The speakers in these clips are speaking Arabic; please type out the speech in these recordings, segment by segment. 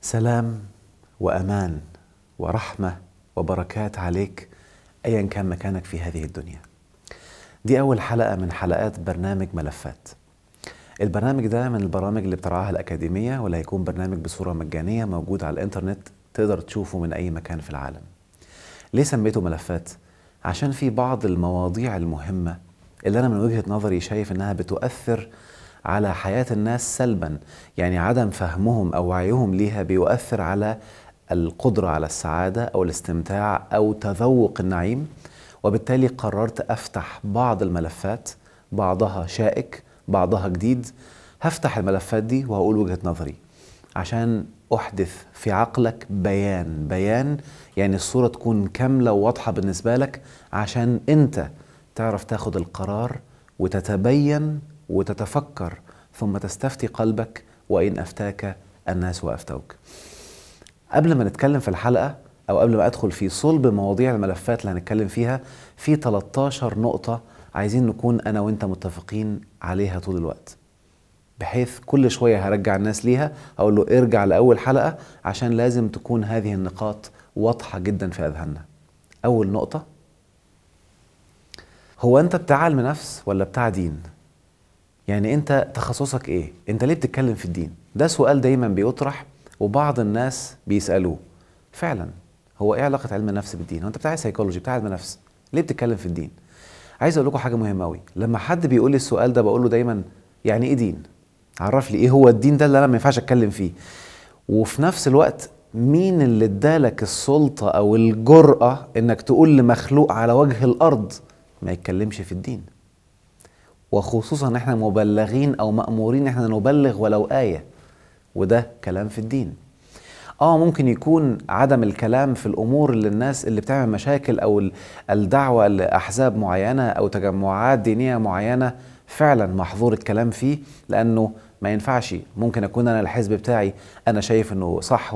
سلام وامان ورحمه وبركات عليك ايا كان مكانك في هذه الدنيا. دي اول حلقه من حلقات برنامج ملفات. البرنامج ده من البرامج اللي بترعاها الاكاديميه ولا هيكون برنامج بصوره مجانيه موجود على الانترنت تقدر تشوفه من اي مكان في العالم. ليه سميته ملفات؟ عشان في بعض المواضيع المهمة اللي أنا من وجهة نظري شايف إنها بتؤثر على حياة الناس سلبا يعني عدم فهمهم أو وعيهم ليها بيؤثر على القدرة على السعادة أو الاستمتاع أو تذوق النعيم وبالتالي قررت أفتح بعض الملفات بعضها شائك بعضها جديد هفتح الملفات دي وهقول وجهة نظري عشان احدث في عقلك بيان بيان يعني الصوره تكون كامله وواضحه بالنسبه لك عشان انت تعرف تاخد القرار وتتبين وتتفكر ثم تستفتي قلبك وان افتاك الناس وافتوك قبل ما نتكلم في الحلقه او قبل ما ادخل في صلب مواضيع الملفات اللي هنتكلم فيها في 13 نقطه عايزين نكون انا وانت متفقين عليها طول الوقت بحيث كل شويه هرجع الناس ليها اقول له ارجع لاول حلقه عشان لازم تكون هذه النقاط واضحه جدا في اذهاننا اول نقطه هو انت بتاع علم نفس ولا بتاع دين يعني انت تخصصك ايه انت ليه بتتكلم في الدين ده سؤال دايما بيطرح وبعض الناس بيسالوه فعلا هو ايه علاقه علم النفس بالدين هو انت بتاع سيكولوجي بتاع علم نفس ليه بتتكلم في الدين عايز اقول لكم حاجه مهمه أوي لما حد بيقول لي السؤال ده بقول له دايما يعني ايه دين عرف لي ايه هو الدين ده اللي انا ما ينفعش اتكلم فيه وفي نفس الوقت مين اللي ادالك السلطه او الجراه انك تقول لمخلوق على وجه الارض ما يتكلمش في الدين وخصوصا احنا مبلغين او مامورين احنا نبلغ ولو ايه وده كلام في الدين اه ممكن يكون عدم الكلام في الامور اللي الناس اللي بتعمل مشاكل او الدعوه لاحزاب معينه او تجمعات دينيه معينه فعلا محظور الكلام فيه لانه ما ينفعش ممكن اكون انا الحزب بتاعي انا شايف انه صح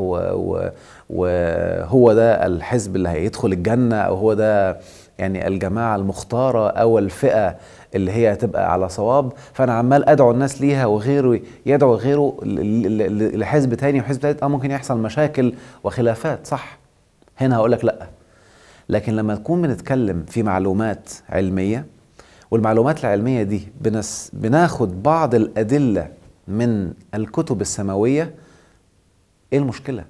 وهو ده الحزب اللي هيدخل الجنه او هو ده يعني الجماعه المختاره او الفئه اللي هي هتبقى على صواب فانا عمال ادعو الناس ليها وغيره يدعو غيره لحزب تاني وحزب تالت اه ممكن يحصل مشاكل وخلافات صح هنا هقول لك لا لكن لما تكون بنتكلم في معلومات علميه والمعلومات العلميه دي بناخد بعض الادله من الكتب السماوية ايه المشكلة؟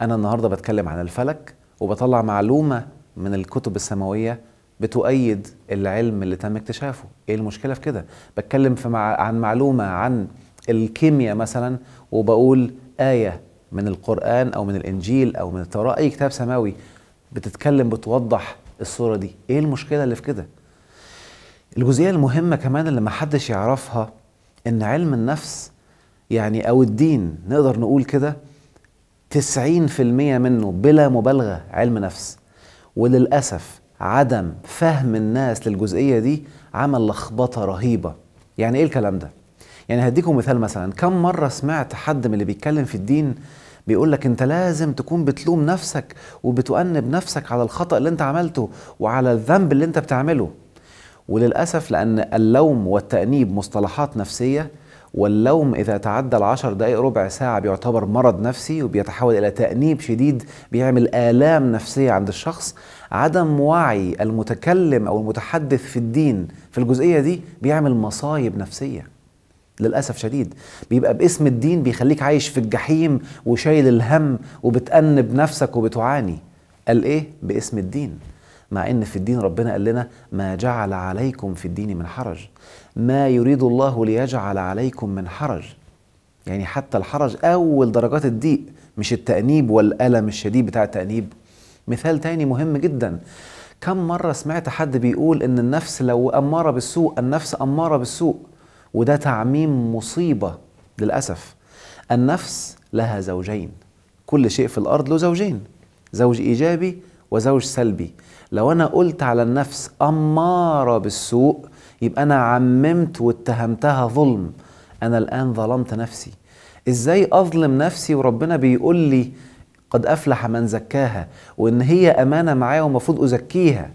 أنا النهاردة بتكلم عن الفلك وبطلع معلومة من الكتب السماوية بتؤيد العلم اللي تم اكتشافه ايه المشكلة في كده؟ بتكلم في مع... عن معلومة عن الكيمياء مثلا وبقول آية من القرآن أو من الإنجيل أو من التوراة أي كتاب سماوي بتتكلم بتوضح الصورة دي ايه المشكلة اللي في كده؟ الجزئية المهمة كمان اللي محدش يعرفها ان علم النفس يعني أو الدين نقدر نقول كده 90% منه بلا مبالغة علم نفس وللأسف عدم فهم الناس للجزئية دي عمل لخبطة رهيبة يعني إيه الكلام ده؟ يعني هديكم مثال مثلا كم مرة سمعت حد من اللي بيتكلم في الدين بيقول لك انت لازم تكون بتلوم نفسك وبتؤنب نفسك على الخطأ اللي انت عملته وعلى الذنب اللي انت بتعمله وللأسف لأن اللوم والتأنيب مصطلحات نفسية واللوم إذا تعدى العشر دقايق ربع ساعة بيعتبر مرض نفسي وبيتحول إلى تأنيب شديد بيعمل آلام نفسية عند الشخص عدم وعي المتكلم أو المتحدث في الدين في الجزئية دي بيعمل مصايب نفسية للأسف شديد بيبقى باسم الدين بيخليك عايش في الجحيم وشايل الهم وبتأنب نفسك وبتعاني قال إيه باسم الدين مع ان في الدين ربنا قال لنا ما جعل عليكم في الدين من حرج ما يريد الله ليجعل عليكم من حرج يعني حتى الحرج اول درجات الضيق مش التانيب والالم الشديد بتاع التانيب مثال تاني مهم جدا كم مره سمعت حد بيقول ان النفس لو اماره بالسوء النفس اماره بالسوء وده تعميم مصيبه للاسف النفس لها زوجين كل شيء في الارض له زوجين زوج ايجابي وزوج سلبي لو أنا قلت على النفس أمارة بالسوء يبقى أنا عممت واتهمتها ظلم أنا الآن ظلمت نفسي إزاي أظلم نفسي وربنا بيقول لي قد أفلح من زكاها وإن هي أمانة معايا ومفروض أزكيها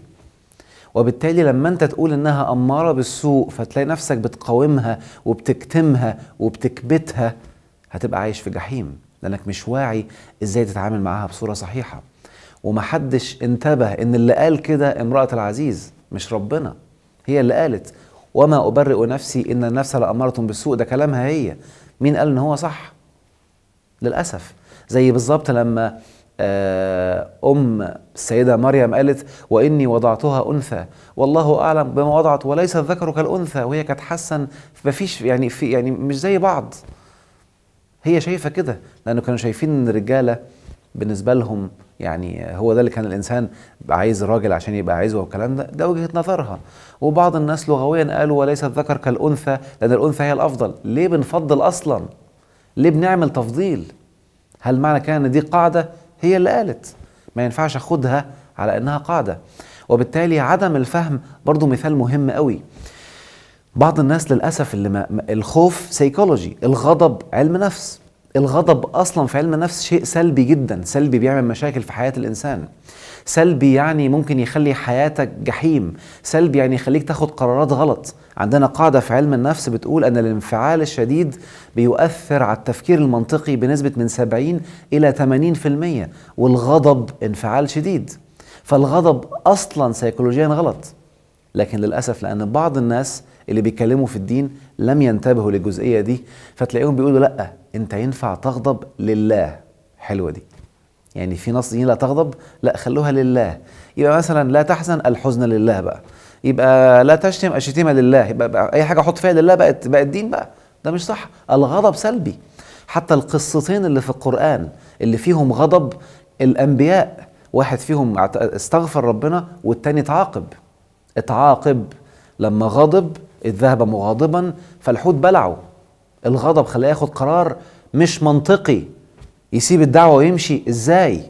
وبالتالي لما انت تقول انها اماره بالسوء فتلاقي نفسك بتقاومها وبتكتمها وبتكبتها هتبقى عايش في جحيم لانك مش واعي ازاي تتعامل معاها بصوره صحيحه ومحدش انتبه ان اللي قال كده امرأة العزيز مش ربنا هي اللي قالت وما أبرئ نفسي إن النفس لأمرت بالسوء ده كلامها هي مين قال إن هو صح للأسف زي بالظبط لما آه، أم السيدة مريم قالت وإني وضعتها أنثى والله أعلم بما وضعت وليس الذكر كالأنثى وهي كانت حاسة مفيش يعني في يعني مش زي بعض هي شايفة كده لأنه كانوا شايفين إن الرجالة بالنسبه لهم يعني هو ده اللي كان الانسان عايز راجل عشان يبقى عايزه والكلام ده ده وجهه نظرها وبعض الناس لغويا قالوا وليس الذكر كالانثى لان الانثى هي الافضل ليه بنفضل اصلا ليه بنعمل تفضيل هل معنى كان دي قاعده هي اللي قالت ما ينفعش اخدها على انها قاعده وبالتالي عدم الفهم برضو مثال مهم قوي بعض الناس للاسف اللي ما الخوف سيكولوجي الغضب علم نفس الغضب اصلا في علم النفس شيء سلبي جدا سلبي بيعمل مشاكل في حياه الانسان سلبي يعني ممكن يخلي حياتك جحيم سلبي يعني يخليك تاخد قرارات غلط عندنا قاعدة في علم النفس بتقول أن الانفعال الشديد بيؤثر على التفكير المنطقي بنسبة من 70 إلى 80% والغضب انفعال شديد فالغضب أصلا سيكولوجيا غلط لكن للأسف لأن بعض الناس اللي بيتكلموا في الدين لم ينتبهوا للجزئيه دي فتلاقيهم بيقولوا لا انت ينفع تغضب لله حلوه دي يعني في نص لا تغضب لا خلوها لله يبقى مثلا لا تحزن الحزن لله بقى يبقى لا تشتم الشتيمه لله يبقى بقى اي حاجه احط فيها لله بقت بقت دين بقى ده مش صح الغضب سلبي حتى القصتين اللي في القران اللي فيهم غضب الانبياء واحد فيهم استغفر ربنا والتاني اتعاقب اتعاقب لما غضب إذ ذهب مغاضبا فالحوت بلعه الغضب خلاه ياخد قرار مش منطقي يسيب الدعوة ويمشي إزاي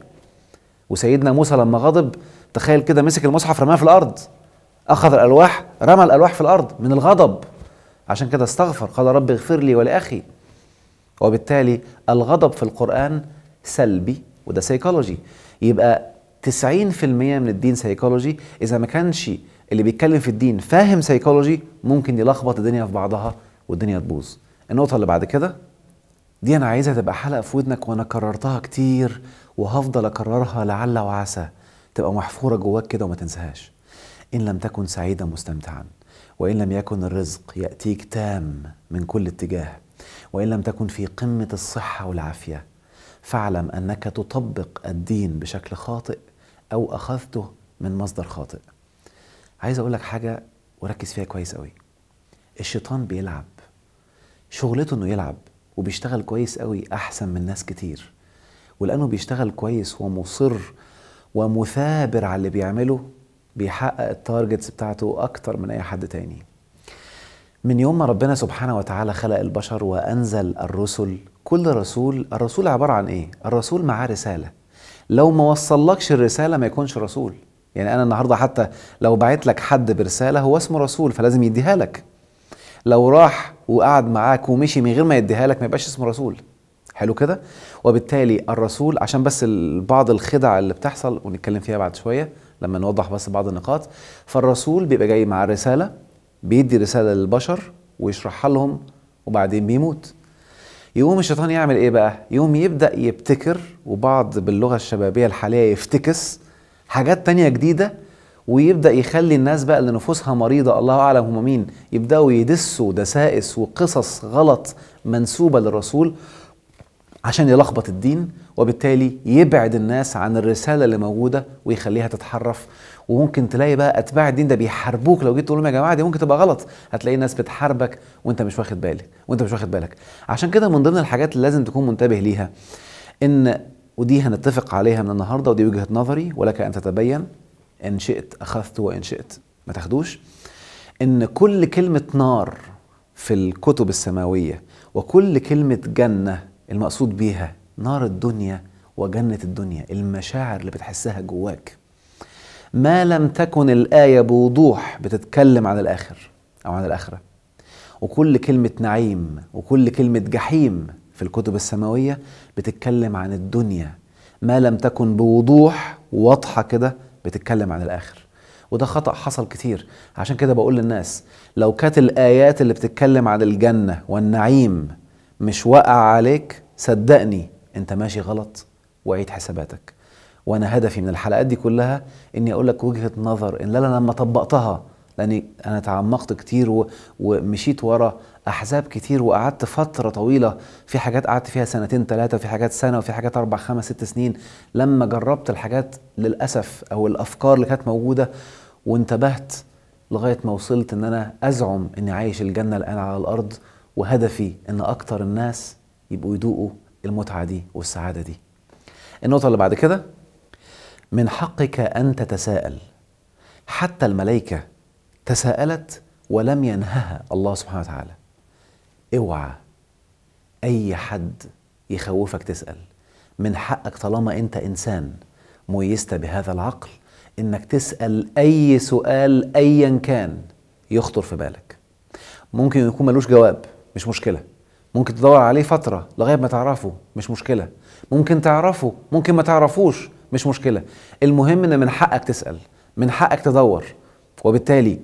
وسيدنا موسى لما غضب تخيل كده مسك المصحف رماه في الأرض أخذ الألواح رمى الألواح في الأرض من الغضب عشان كده استغفر قال رب اغفر لي ولأخي وبالتالي الغضب في القرآن سلبي وده سيكولوجي يبقى 90% من الدين سيكولوجي إذا ما كانش اللي بيتكلم في الدين فاهم سيكولوجي ممكن يلخبط الدنيا في بعضها والدنيا تبوظ النقطه اللي بعد كده دي انا عايزها تبقى حلقه في ودنك وانا كررتها كتير وهفضل اكررها لعل وعسى تبقى محفوره جواك كده وما تنساهاش ان لم تكن سعيدا مستمتعا وان لم يكن الرزق ياتيك تام من كل اتجاه وان لم تكن في قمه الصحه والعافيه فاعلم انك تطبق الدين بشكل خاطئ او اخذته من مصدر خاطئ عايز اقول لك حاجه وركز فيها كويس قوي الشيطان بيلعب شغلته انه يلعب وبيشتغل كويس قوي احسن من ناس كتير ولانه بيشتغل كويس ومصر ومثابر على اللي بيعمله بيحقق التارجتس بتاعته اكتر من اي حد تاني من يوم ما ربنا سبحانه وتعالى خلق البشر وانزل الرسل كل رسول الرسول عباره عن ايه الرسول معاه رساله لو ما وصلكش الرساله ما يكونش رسول يعني انا النهارده حتى لو بعت لك حد برساله هو اسمه رسول فلازم يديها لك لو راح وقعد معاك ومشي من غير ما يديها لك ما يبقاش اسمه رسول حلو كده وبالتالي الرسول عشان بس بعض الخدع اللي بتحصل ونتكلم فيها بعد شويه لما نوضح بس بعض النقاط فالرسول بيبقى جاي مع الرساله بيدي رساله للبشر ويشرحها لهم وبعدين بيموت يقوم الشيطان يعمل ايه بقى يقوم يبدا يبتكر وبعض باللغه الشبابيه الحاليه يفتكس حاجات تانية جديدة ويبدأ يخلي الناس بقى اللي نفوسها مريضة الله أعلم هم مين يبدأوا يدسوا دسائس وقصص غلط منسوبة للرسول عشان يلخبط الدين وبالتالي يبعد الناس عن الرسالة اللي موجودة ويخليها تتحرف وممكن تلاقي بقى أتباع الدين ده بيحاربوك لو جيت تقول لهم يا جماعة دي ممكن تبقى غلط هتلاقي الناس بتحاربك وأنت مش واخد بالك وأنت مش واخد بالك عشان كده من ضمن الحاجات اللي لازم تكون منتبه ليها إن ودي هنتفق عليها من النهارده ودي وجهه نظري ولك ان تتبين ان شئت اخذت وان شئت ما تاخدوش ان كل كلمه نار في الكتب السماويه وكل كلمه جنه المقصود بيها نار الدنيا وجنه الدنيا المشاعر اللي بتحسها جواك ما لم تكن الايه بوضوح بتتكلم عن الاخر او عن الاخره وكل كلمه نعيم وكل كلمه جحيم في الكتب السماويه بتتكلم عن الدنيا ما لم تكن بوضوح واضحة كده بتتكلم عن الآخر وده خطأ حصل كتير عشان كده بقول للناس لو كانت الآيات اللي بتتكلم عن الجنة والنعيم مش واقع عليك صدقني انت ماشي غلط وعيد حساباتك وانا هدفي من الحلقات دي كلها اني اقول لك وجهه نظر ان انا لما طبقتها لاني انا تعمقت كتير ومشيت ورا احزاب كتير وقعدت فتره طويله في حاجات قعدت فيها سنتين ثلاثه وفي حاجات سنه وفي حاجات اربع خمس ست سنين لما جربت الحاجات للاسف او الافكار اللي كانت موجوده وانتبهت لغايه ما وصلت ان انا ازعم اني عايش الجنه الان على الارض وهدفي ان اكتر الناس يبقوا يدوقوا المتعه دي والسعاده دي. النقطه اللي بعد كده من حقك ان تتساءل حتى الملائكه تساءلت ولم ينهها الله سبحانه وتعالى اوعى اي حد يخوفك تسال من حقك طالما انت انسان ميزت بهذا العقل انك تسال اي سؤال ايا كان يخطر في بالك ممكن يكون ملوش جواب مش مشكله ممكن تدور عليه فتره لغايه ما تعرفه مش مشكله ممكن تعرفه ممكن ما تعرفوش مش مشكله المهم ان من حقك تسال من حقك تدور وبالتالي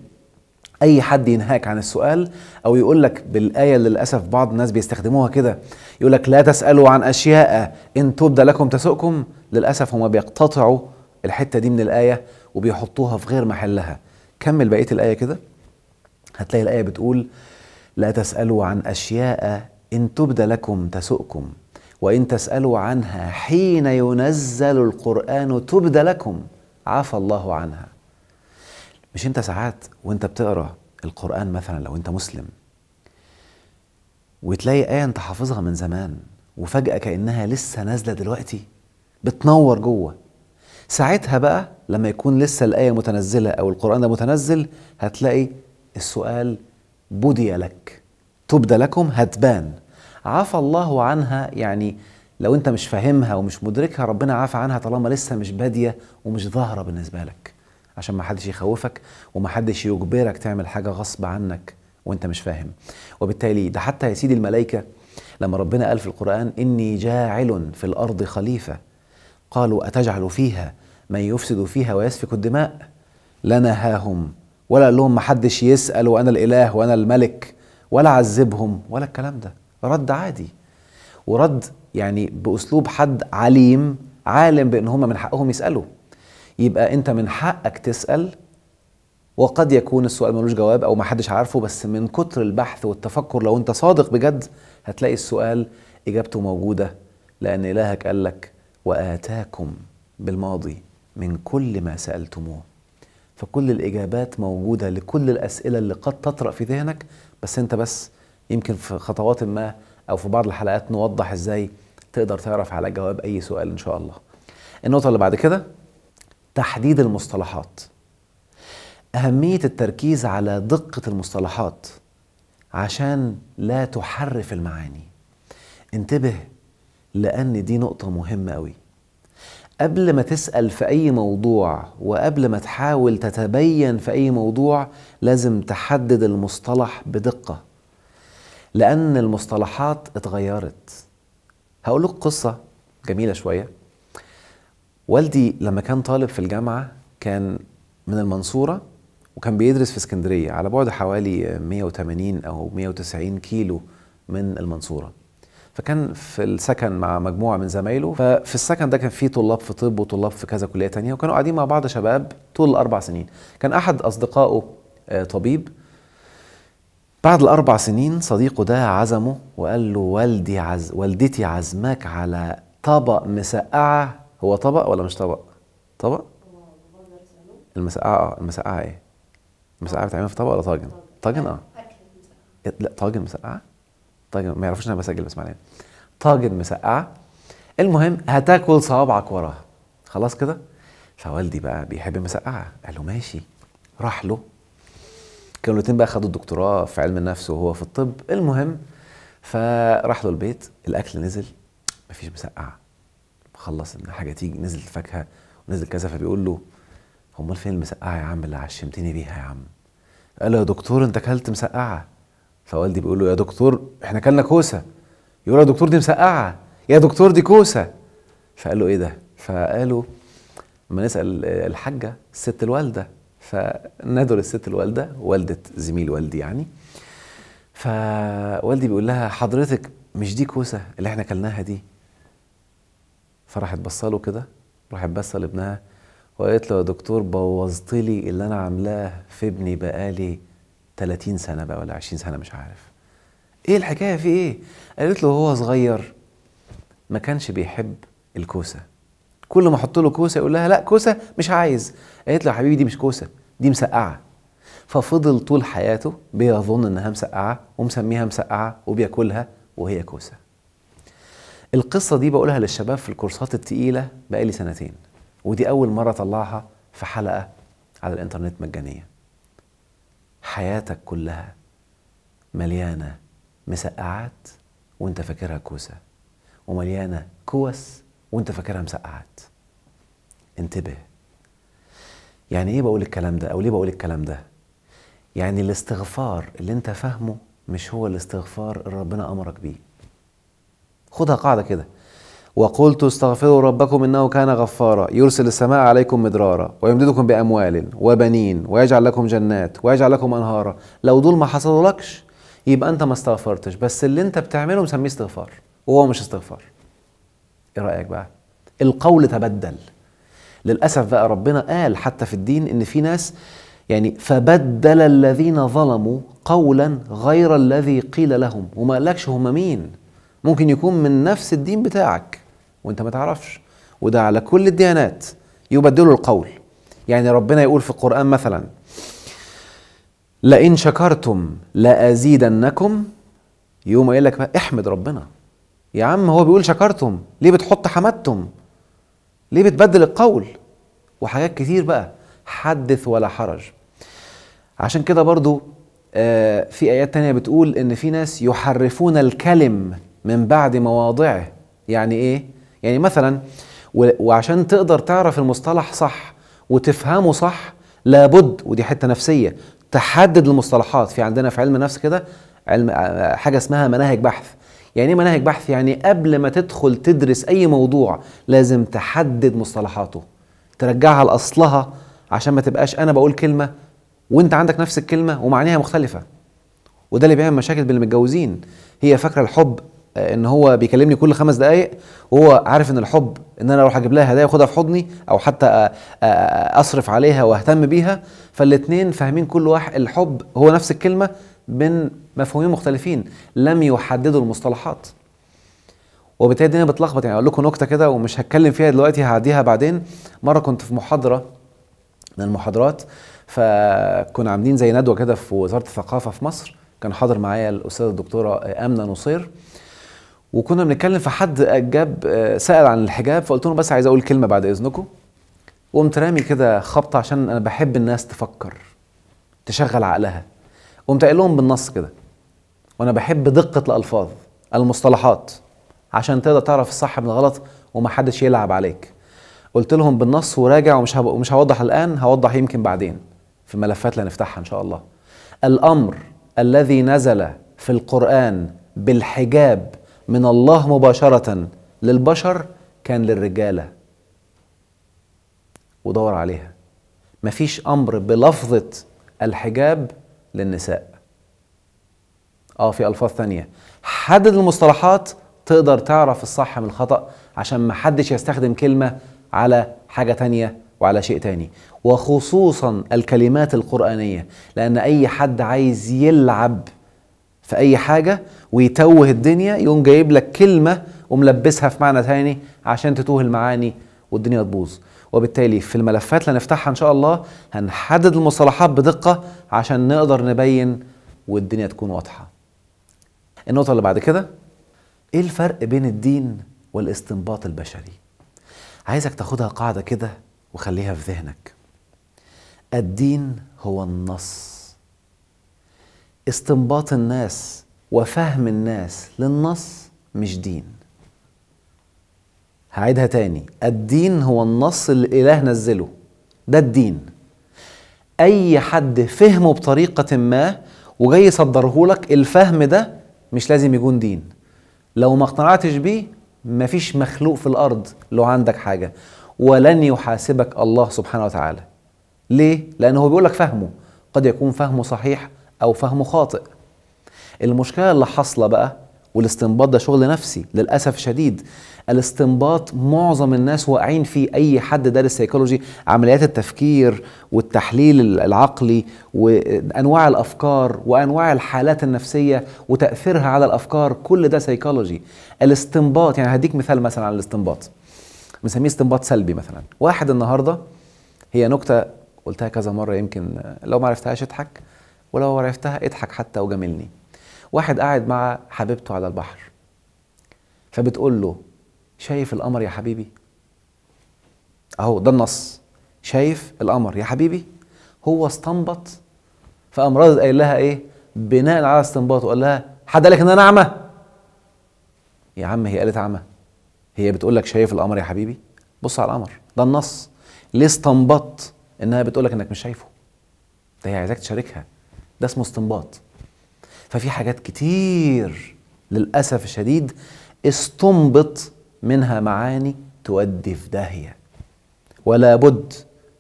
اي حد ينهاك عن السؤال او يقول لك بالايه اللي للاسف بعض الناس بيستخدموها كده يقول لك لا تسالوا عن اشياء ان تبدا لكم تسؤكم للاسف هما بيقتطعوا الحته دي من الايه وبيحطوها في غير محلها كمل بقيه الايه كده هتلاقي الايه بتقول لا تسالوا عن اشياء ان تبدا لكم تسؤكم وان تسالوا عنها حين ينزل القران تبدا لكم عفى الله عنها مش انت ساعات وانت بتقرا القران مثلا لو انت مسلم وتلاقي ايه انت حافظها من زمان وفجاه كانها لسه نازله دلوقتي بتنور جوه ساعتها بقى لما يكون لسه الايه متنزله او القران ده متنزل هتلاقي السؤال بدي لك تبدى لكم هتبان عفى الله عنها يعني لو انت مش فاهمها ومش مدركها ربنا عفى عنها طالما لسه مش باديه ومش ظاهره بالنسبه لك عشان ما حدش يخوفك وما حدش يجبرك تعمل حاجه غصب عنك وانت مش فاهم وبالتالي ده حتى يا سيدي الملائكه لما ربنا قال في القران اني جاعل في الارض خليفه قالوا اتجعل فيها من يفسد فيها ويسفك الدماء لنا هاهم ولا قال لهم حدش يسال وانا الاله وانا الملك ولا عذبهم ولا الكلام ده رد عادي ورد يعني باسلوب حد عليم عالم بان هم من حقهم يسالوا يبقى انت من حقك تسال وقد يكون السؤال ملوش جواب او ما حدش عارفه بس من كتر البحث والتفكر لو انت صادق بجد هتلاقي السؤال اجابته موجوده لان الهك قال لك واتاكم بالماضي من كل ما سالتموه فكل الاجابات موجوده لكل الاسئله اللي قد تطرا في ذهنك بس انت بس يمكن في خطوات ما او في بعض الحلقات نوضح ازاي تقدر تعرف على جواب اي سؤال ان شاء الله النقطه اللي بعد كده تحديد المصطلحات أهمية التركيز على دقة المصطلحات عشان لا تحرف المعاني انتبه لأن دي نقطة مهمة أوي قبل ما تسأل في أي موضوع وقبل ما تحاول تتبين في أي موضوع لازم تحدد المصطلح بدقة لأن المصطلحات اتغيرت هقول لك قصة جميلة شوية والدي لما كان طالب في الجامعه كان من المنصوره وكان بيدرس في اسكندريه على بعد حوالي 180 او 190 كيلو من المنصوره فكان في السكن مع مجموعه من زمايله ففي السكن ده كان فيه طلاب في طب وطلاب في كذا كليه تانية وكانوا قاعدين مع بعض شباب طول الاربع سنين كان احد اصدقائه آه، طبيب بعد الاربع سنين صديقه ده عزمه وقال له والدي عز والدتي عزمك على طبق مسقعه هو طبق ولا مش طبق؟ طبق؟ المسقعة اه المسقعة ايه؟ المسقعة بتعملها في طبق ولا طاجن؟ طاجن اه لا طاجن مسقعة؟ طاجن ما يعرفوش انا بسجل بس معناها طاجن مسقعة المهم هتاكل صوابعك وراها خلاص كده؟ فوالدي بقى بيحب المسقعه قال له ماشي راح له كانوا الاثنين بقى خدوا الدكتوراه في علم النفس وهو في الطب المهم فراح له البيت الاكل نزل مفيش مسقعه خلص ان حاجه تيجي نزلت فاكهه ونزل كذا فبيقول له امال فين المسقعه يا عم اللي عشمتني بيها يا عم قال له يا دكتور انت اكلت مسقعه فوالدي بيقول له يا دكتور احنا اكلنا كوسه يقول له يا دكتور دي مسقعه يا دكتور دي كوسه فقال له ايه ده فقالوا ما نسال الحاجه الست الوالده فنادوا للست الوالده والده زميل والدي يعني فوالدي بيقول لها حضرتك مش دي كوسه اللي احنا اكلناها دي فراحت تبصله كده راحت تبصل لابنها وقالت له يا دكتور بوظت لي اللي انا عاملاه في ابني بقالي 30 سنه بقى ولا 20 سنه مش عارف ايه الحكايه في ايه قالت له وهو صغير ما كانش بيحب الكوسه كل ما احط له كوسه يقول لها لا كوسه مش عايز قالت له يا حبيبي دي مش كوسه دي مسقعه ففضل طول حياته بيظن انها مسقعه ومسميها مسقعه وبياكلها وهي كوسه القصة دي بقولها للشباب في الكورسات التقيلة بقالي سنتين ودي أول مرة أطلعها في حلقة على الإنترنت مجانية حياتك كلها مليانة مسقعات وانت فاكرها كوسة ومليانة كوس وانت فاكرها مسقعات انتبه يعني ايه بقول الكلام ده او ليه بقول الكلام ده يعني الاستغفار اللي انت فاهمه مش هو الاستغفار اللي ربنا امرك بيه خدها قاعدة كده وقلت استغفروا ربكم انه كان غفارا يرسل السماء عليكم مدرارا ويمددكم باموال وبنين ويجعل لكم جنات ويجعل لكم انهارا لو دول ما حصلولكش يبقى انت ما استغفرتش بس اللي انت بتعمله مسميه استغفار وهو مش استغفار ايه رايك بقى القول تبدل للاسف بقى ربنا قال حتى في الدين ان في ناس يعني فبدل الذين ظلموا قولا غير الذي قيل لهم وما قالكش هم مين ممكن يكون من نفس الدين بتاعك وانت ما تعرفش وده على كل الديانات يبدلوا القول يعني ربنا يقول في القرآن مثلا لئن شكرتم لأزيدنكم يقوم قايل لك احمد ربنا يا عم هو بيقول شكرتم ليه بتحط حمدتم ليه بتبدل القول وحاجات كتير بقى حدث ولا حرج عشان كده برضو آه في آيات تانية بتقول إن في ناس يحرفون الكلم من بعد مواضعه يعني ايه يعني مثلا وعشان تقدر تعرف المصطلح صح وتفهمه صح لابد ودي حته نفسيه تحدد المصطلحات في عندنا في علم النفس كده علم آه، حاجه اسمها مناهج بحث يعني ايه مناهج بحث يعني قبل ما تدخل تدرس اي موضوع لازم تحدد مصطلحاته ترجعها لاصلها عشان ما تبقاش انا بقول كلمه وانت عندك نفس الكلمه ومعانيها مختلفه وده اللي بيعمل مشاكل بين المتجوزين هي فاكره الحب آه، ان هو بيكلمني كل خمس دقائق وهو عارف ان الحب ان انا اروح اجيب لها هدايا واخدها في حضني او حتى اصرف عليها واهتم بيها فالاثنين فاهمين كل واحد الحب هو نفس الكلمه من مفهومين مختلفين لم يحددوا المصطلحات وبالتالي الدنيا بتلخبط يعني اقول لكم نكته كده ومش هتكلم فيها دلوقتي هعديها بعدين مره كنت في محاضره من المحاضرات فكنا عاملين زي ندوه كده في وزاره الثقافه في مصر كان حاضر معايا الاستاذه الدكتوره آه، امنه نصير وكنا بنتكلم فحد جاب آه، سأل عن الحجاب فقلت له بس عايز اقول كلمه بعد اذنكم قمت رامي كده خبطه عشان انا بحب الناس تفكر تشغل عقلها قمت قايل لهم بالنص كده وانا بحب دقه الالفاظ المصطلحات عشان تقدر تعرف الصح من الغلط وما حدش يلعب عليك قلت لهم بالنص وراجع ومش ومش هوضح الان هوضح يمكن بعدين في ملفات اللي هنفتحها ان شاء الله الامر الذي نزل في القران بالحجاب من الله مباشرة للبشر كان للرجالة ودور عليها مفيش أمر بلفظة الحجاب للنساء اه في ألفاظ ثانية حدد المصطلحات تقدر تعرف الصح من الخطأ عشان ما حدش يستخدم كلمة على حاجة تانية وعلى شيء تاني وخصوصا الكلمات القرآنية لأن أي حد عايز يلعب في اي حاجه ويتوه الدنيا يقوم جايب لك كلمه وملبسها في معنى تاني عشان تتوه المعاني والدنيا تبوظ وبالتالي في الملفات اللي هنفتحها ان شاء الله هنحدد المصطلحات بدقه عشان نقدر نبين والدنيا تكون واضحه النقطه اللي بعد كده ايه الفرق بين الدين والاستنباط البشري عايزك تاخدها قاعده كده وخليها في ذهنك الدين هو النص استنباط الناس وفهم الناس للنص مش دين هعيدها تاني الدين هو النص اللي الاله نزله ده الدين اي حد فهمه بطريقه ما وجاي يصدرهولك الفهم ده مش لازم يكون دين لو ما اقتنعتش بيه مفيش مخلوق في الارض لو عندك حاجه ولن يحاسبك الله سبحانه وتعالى ليه لانه هو بيقول لك فهمه قد يكون فهمه صحيح أو فهمه خاطئ المشكلة اللي حاصلة بقى والاستنباط ده شغل نفسي للأسف شديد الاستنباط معظم الناس واقعين فيه أي حد دارس سيكولوجي عمليات التفكير والتحليل العقلي وأنواع الأفكار وأنواع الحالات النفسية وتأثيرها على الأفكار كل ده سيكولوجي الاستنباط يعني هديك مثال مثلا على الاستنباط بنسميه استنباط سلبي مثلا واحد النهارده هي نكته قلتها كذا مره يمكن لو ما عرفتهاش اضحك ولو عرفتها اضحك حتى وجاملني واحد قاعد مع حبيبته على البحر فبتقول له شايف القمر يا حبيبي اهو ده النص شايف القمر يا حبيبي هو استنبط فقام راضي قايل لها ايه بناء على استنباطه قال لها حد قال لك ان انا اعمى يا عم هي قالت عمى هي بتقول لك شايف القمر يا حبيبي بص على القمر ده النص ليه استنبطت انها بتقول لك انك مش شايفه ده هي عايزاك تشاركها ده اسمه استنباط ففي حاجات كتير للأسف الشديد استنبط منها معاني تودي في داهية ولا بد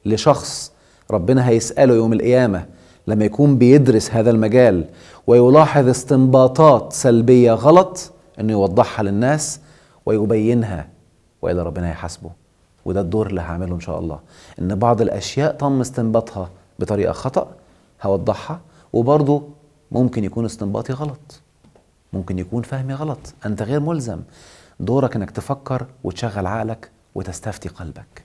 لشخص ربنا هيسأله يوم القيامة لما يكون بيدرس هذا المجال ويلاحظ استنباطات سلبية غلط انه يوضحها للناس ويبينها والا ربنا هيحاسبه وده الدور اللي هعمله ان شاء الله ان بعض الاشياء تم استنباطها بطريقه خطا هوضحها وبرضه ممكن يكون استنباطي غلط ممكن يكون فهمي غلط أنت غير ملزم دورك أنك تفكر وتشغل عقلك وتستفتي قلبك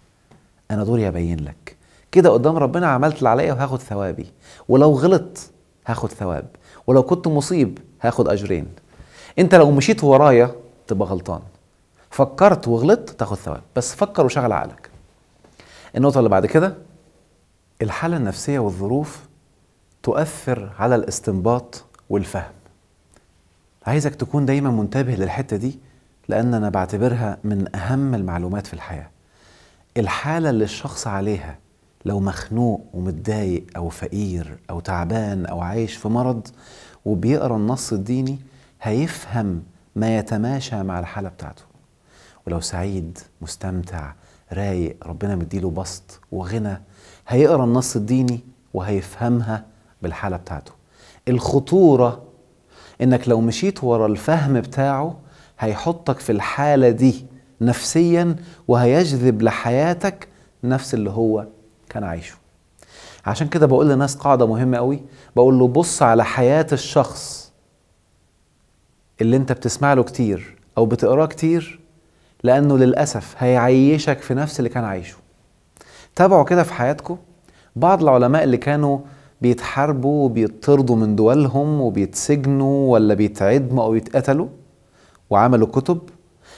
أنا دوري أبين لك كده قدام ربنا عملت اللي عليا وهاخد ثوابي ولو غلط هاخد ثواب ولو كنت مصيب هاخد أجرين أنت لو مشيت ورايا تبقى غلطان فكرت وغلطت تاخد ثواب بس فكر وشغل عقلك النقطة اللي بعد كده الحالة النفسية والظروف تؤثر على الاستنباط والفهم عايزك تكون دايما منتبه للحتة دي لأن أنا بعتبرها من أهم المعلومات في الحياة الحالة اللي الشخص عليها لو مخنوق ومتضايق أو فقير أو تعبان أو عايش في مرض وبيقرأ النص الديني هيفهم ما يتماشى مع الحالة بتاعته ولو سعيد مستمتع رايق ربنا مديله بسط وغنى هيقرأ النص الديني وهيفهمها بالحالة بتاعته الخطورة انك لو مشيت ورا الفهم بتاعه هيحطك في الحالة دي نفسيا وهيجذب لحياتك نفس اللي هو كان عايشه عشان كده بقول للناس قاعدة مهمة قوي بقول له بص على حياة الشخص اللي انت بتسمع له كتير او بتقراه كتير لانه للاسف هيعيشك في نفس اللي كان عايشه تابعوا كده في حياتكم بعض العلماء اللي كانوا بيتحاربوا وبيطردوا من دولهم وبيتسجنوا ولا بيتعدموا أو بيتقتلوا وعملوا كتب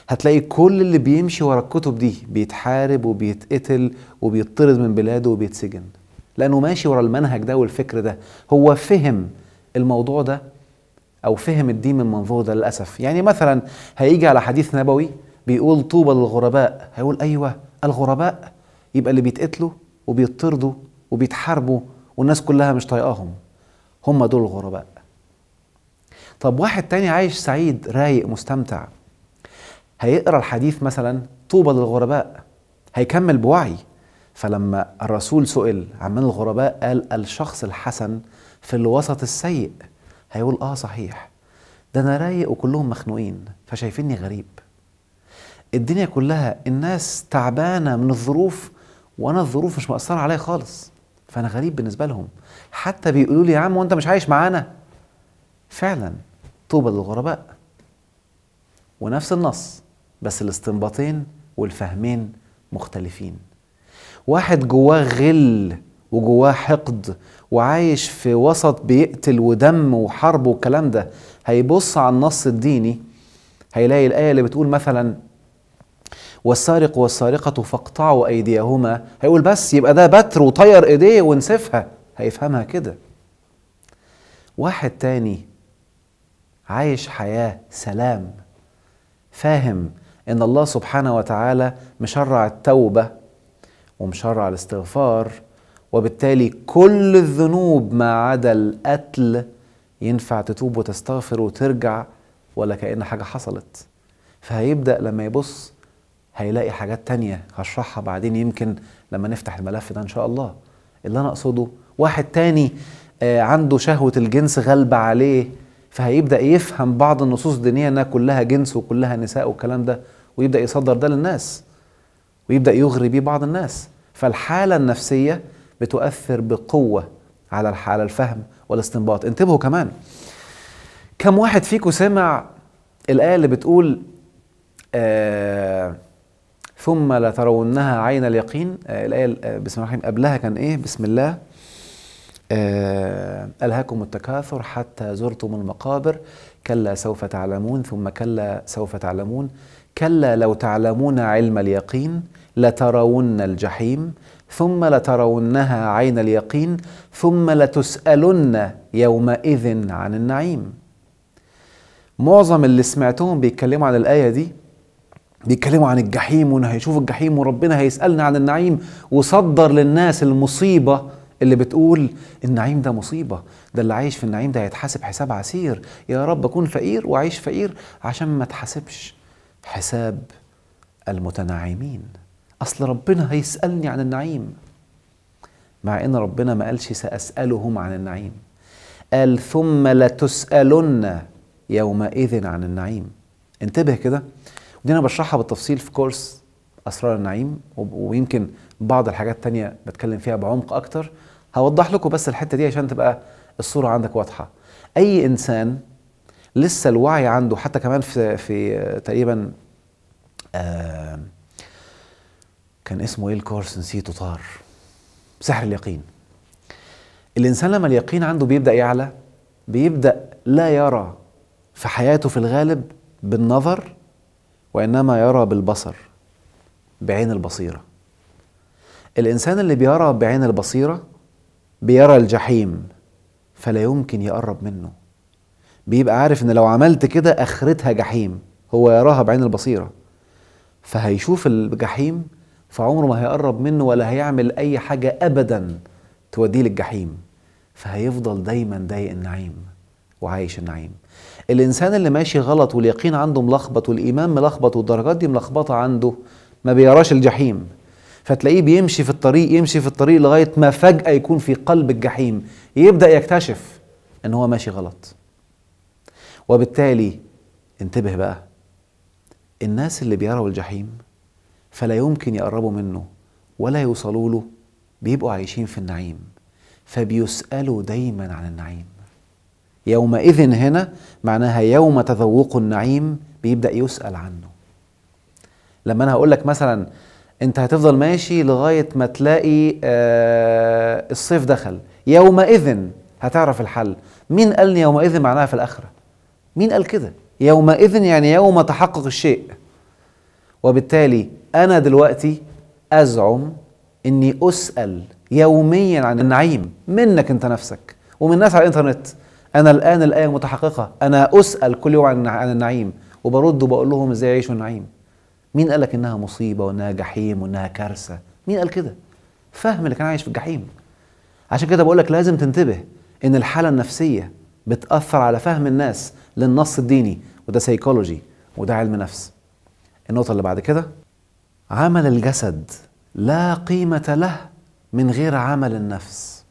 هتلاقي كل اللي بيمشي ورا الكتب دي بيتحارب وبيتقتل وبيطرد من بلاده وبيتسجن لأنه ماشي ورا المنهج ده والفكر ده هو فهم الموضوع ده أو فهم الدين من منظور ده للأسف يعني مثلا هيجي على حديث نبوي بيقول طوبى للغرباء هيقول أيوة الغرباء يبقى اللي بيتقتلوا وبيطردوا وبيتحاربوا والناس كلها مش طايقاهم هم دول الغرباء طب واحد تاني عايش سعيد رايق مستمتع هيقرا الحديث مثلا طوبى للغرباء هيكمل بوعي فلما الرسول سئل عن من الغرباء قال الشخص الحسن في الوسط السيء هيقول اه صحيح ده انا رايق وكلهم مخنوقين فشايفيني غريب الدنيا كلها الناس تعبانه من الظروف وانا الظروف مش مأثره عليا خالص فانا غريب بالنسبه لهم حتى بيقولوا لي يا عم وانت مش عايش معانا فعلا طوبى للغرباء ونفس النص بس الاستنباطين والفهمين مختلفين واحد جواه غل وجواه حقد وعايش في وسط بيقتل ودم وحرب والكلام ده هيبص على النص الديني هيلاقي الآية اللي بتقول مثلا والسارق والسارقة فاقطعوا أيديهما هيقول بس يبقى ده بتر وطير إيديه ونسفها هيفهمها كده واحد تاني عايش حياة سلام فاهم إن الله سبحانه وتعالى مشرع التوبة ومشرع الاستغفار وبالتالي كل الذنوب ما عدا القتل ينفع تتوب وتستغفر وترجع ولا كأن حاجة حصلت فهيبدأ لما يبص هيلاقي حاجات تانية هشرحها بعدين يمكن لما نفتح الملف ده إن شاء الله اللي أنا أقصده واحد تاني آه، عنده شهوة الجنس غالبة عليه فهيبدأ يفهم بعض النصوص الدينية إنها كلها جنس وكلها نساء والكلام ده ويبدأ يصدر ده للناس ويبدأ يغري بيه بعض الناس فالحالة النفسية بتؤثر بقوة على الحالة الفهم والاستنباط انتبهوا كمان كم واحد فيكم سمع الآية اللي بتقول آه ثم لترونها عين اليقين آه، الآية آه، بسم الله الرحمن الرحيم قبلها كان إيه بسم الله آه، ألهاكم التكاثر حتى زرتم المقابر كلا سوف تعلمون ثم كلا سوف تعلمون كلا لو تعلمون علم اليقين لترون الجحيم ثم لترونها عين اليقين ثم لتسألن يومئذ عن النعيم معظم اللي سمعتهم بيتكلموا عن الآية دي بيتكلموا عن الجحيم وانه هيشوف الجحيم وربنا هيسالنا عن النعيم وصدر للناس المصيبه اللي بتقول النعيم ده مصيبه ده اللي عايش في النعيم ده هيتحاسب حساب عسير يا رب اكون فقير واعيش فقير عشان ما اتحاسبش حساب المتنعمين اصل ربنا هيسالني عن النعيم مع ان ربنا ما قالش ساسالهم عن النعيم قال ثم لتسالن يومئذ عن النعيم انتبه كده دي انا بشرحها بالتفصيل في كورس اسرار النعيم ويمكن بعض الحاجات التانية بتكلم فيها بعمق اكتر هوضح لكم بس الحته دي عشان تبقى الصوره عندك واضحه اي انسان لسه الوعي عنده حتى كمان في في تقريبا آه كان اسمه ايه الكورس نسيته طار سحر اليقين الانسان لما اليقين عنده بيبدا يعلى بيبدا لا يرى في حياته في الغالب بالنظر وإنما يرى بالبصر بعين البصيرة الإنسان اللي بيرى بعين البصيرة بيرى الجحيم فلا يمكن يقرب منه بيبقى عارف إن لو عملت كده آخرتها جحيم هو يراها بعين البصيرة فهيشوف الجحيم فعمره ما هيقرب منه ولا هيعمل أي حاجة أبدا توديه للجحيم فهيفضل دايما ضايق النعيم وعايش النعيم الانسان اللي ماشي غلط واليقين عنده ملخبط والايمان ملخبط والدرجات دي ملخبطه عنده ما بيراش الجحيم فتلاقيه بيمشي في الطريق يمشي في الطريق لغايه ما فجاه يكون في قلب الجحيم يبدا يكتشف ان هو ماشي غلط وبالتالي انتبه بقى الناس اللي بيروا الجحيم فلا يمكن يقربوا منه ولا يوصلوا له بيبقوا عايشين في النعيم فبيسالوا دايما عن النعيم يومئذ هنا معناها يوم تذوق النعيم بيبدأ يسأل عنه لما أنا هقول لك مثلا أنت هتفضل ماشي لغاية ما تلاقي آه الصيف دخل يومئذ هتعرف الحل مين قال لي يومئذ معناها في الآخرة مين قال كده يومئذ يعني يوم تحقق الشيء وبالتالي أنا دلوقتي أزعم إني أسأل يوميا عن النعيم منك أنت نفسك ومن الناس على الإنترنت انا الان الايه متحققه انا اسال كل يوم عن عن النعيم وبرد وبقول لهم ازاي يعيشوا النعيم مين قال لك انها مصيبه وانها جحيم وانها كارثه مين قال كده فهم اللي كان عايش في الجحيم عشان كده بقول لك لازم تنتبه ان الحاله النفسيه بتاثر على فهم الناس للنص الديني وده سيكولوجي وده علم نفس النقطه اللي بعد كده عمل الجسد لا قيمه له من غير عمل النفس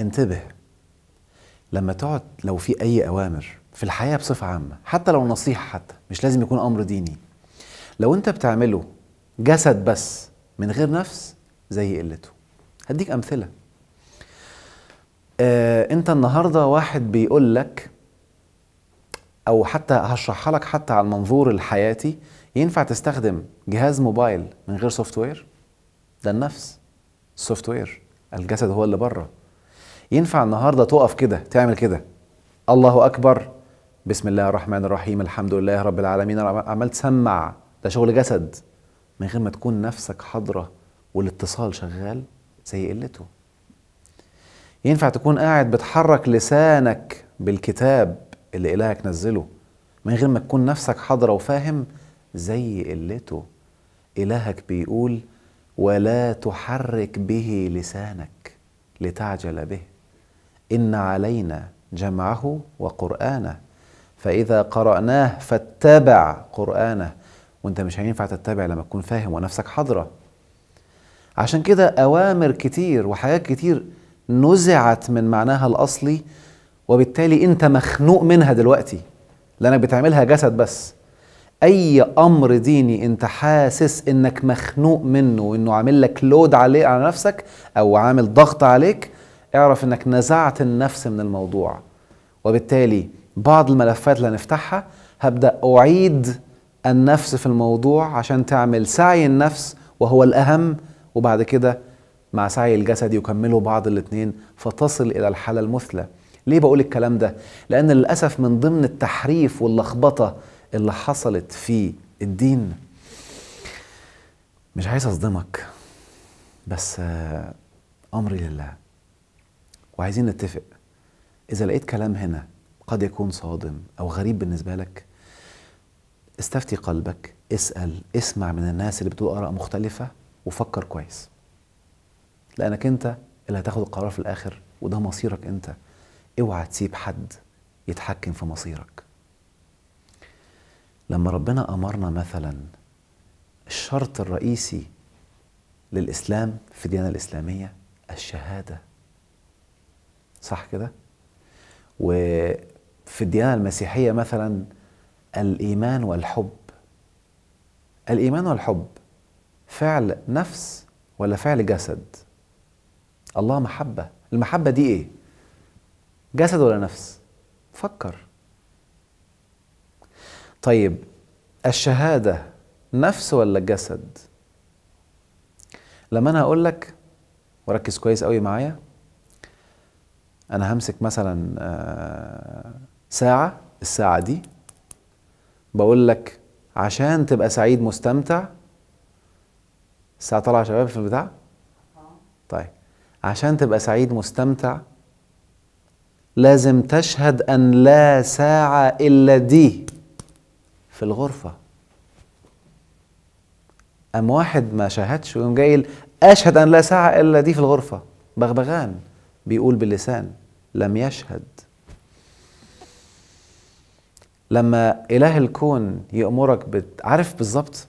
انتبه لما تقعد لو في اي اوامر في الحياه بصفه عامه حتى لو نصيحه حتى مش لازم يكون امر ديني لو انت بتعمله جسد بس من غير نفس زي قلته هديك امثله آه انت النهارده واحد بيقول لك او حتى هشرحها لك حتى على المنظور الحياتي ينفع تستخدم جهاز موبايل من غير سوفت وير ده النفس السوفت وير الجسد هو اللي بره ينفع النهارده تقف كده تعمل كده الله اكبر بسم الله الرحمن الرحيم الحمد لله رب العالمين عمال تسمع ده شغل جسد من غير ما تكون نفسك حاضره والاتصال شغال زي قلته ينفع تكون قاعد بتحرك لسانك بالكتاب اللي إلهك نزله من غير ما تكون نفسك حاضرة وفاهم زي قلته إلهك بيقول ولا تحرك به لسانك لتعجل به إن علينا جمعه وقرآنه فإذا قرأناه فاتبع قرآنه وأنت مش هينفع تتبع لما تكون فاهم ونفسك حاضرة عشان كده أوامر كتير وحاجات كتير نزعت من معناها الأصلي وبالتالي أنت مخنوق منها دلوقتي لأنك بتعملها جسد بس أي أمر ديني أنت حاسس إنك مخنوق منه وإنه عامل لك لود عليه على نفسك أو عامل ضغط عليك اعرف انك نزعت النفس من الموضوع وبالتالي بعض الملفات اللي هنفتحها هبدا اعيد النفس في الموضوع عشان تعمل سعي النفس وهو الاهم وبعد كده مع سعي الجسد يكملوا بعض الاثنين فتصل الى الحاله المثلى ليه بقول الكلام ده لان للاسف من ضمن التحريف واللخبطه اللي حصلت في الدين مش عايز اصدمك بس آه، امري لله وعايزين نتفق إذا لقيت كلام هنا قد يكون صادم أو غريب بالنسبة لك استفتي قلبك اسأل اسمع من الناس اللي بتقول آراء مختلفة وفكر كويس لأنك أنت اللي هتاخد القرار في الآخر وده مصيرك أنت اوعى تسيب حد يتحكم في مصيرك لما ربنا أمرنا مثلا الشرط الرئيسي للإسلام في الديانة الإسلامية الشهادة صح كده وفي الديانة المسيحية مثلا الإيمان والحب الإيمان والحب فعل نفس ولا فعل جسد الله محبة المحبة دي إيه جسد ولا نفس فكر طيب الشهادة نفس ولا جسد لما أنا أقول لك وركز كويس قوي معايا انا همسك مثلا آه، ساعه الساعه دي بقول لك عشان تبقى سعيد مستمتع الساعه طالعه يا شباب في البتاع طيب عشان تبقى سعيد مستمتع لازم تشهد ان لا ساعه الا دي في الغرفه أم واحد ما شاهدش ويقوم جاي أشهد أن لا ساعة إلا دي في الغرفة بغبغان بيقول باللسان لم يشهد لما اله الكون يامرك بت... عارف بالظبط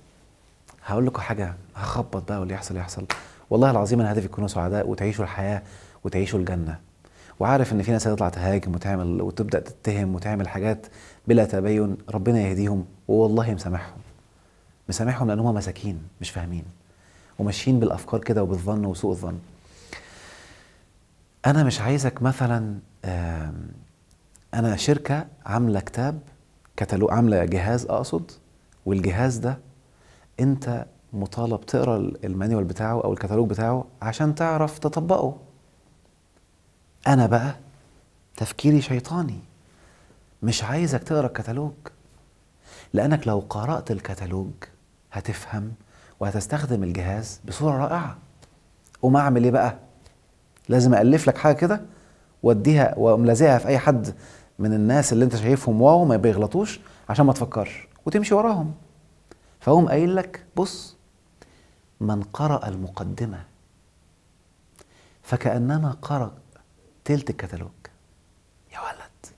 هقول لكم حاجه هخبط بقى واللي يحصل يحصل والله العظيم انا هدفي تكونوا سعداء وتعيشوا الحياه وتعيشوا الجنه وعارف ان في ناس هتطلع تهاجم وتعمل وتبدا تتهم وتعمل حاجات بلا تبين ربنا يهديهم والله مسامحهم مسامحهم لان هم مساكين مش فاهمين وماشيين بالافكار كده وبالظن وسوء الظن انا مش عايزك مثلا انا شركه عامله كتاب كتالوج عامله جهاز اقصد والجهاز ده انت مطالب تقرا المانيوال بتاعه او الكتالوج بتاعه عشان تعرف تطبقه انا بقى تفكيري شيطاني مش عايزك تقرا الكتالوج لانك لو قرات الكتالوج هتفهم وهتستخدم الجهاز بصوره رائعه وما اعمل ايه بقى لازم ألف لك حاجة كده وأديها وأقوم لازقها في أي حد من الناس اللي أنت شايفهم واو ما بيغلطوش عشان ما تفكرش وتمشي وراهم فأقوم قايل لك بص من قرأ المقدمة فكأنما قرأ تلت الكتالوج يا ولد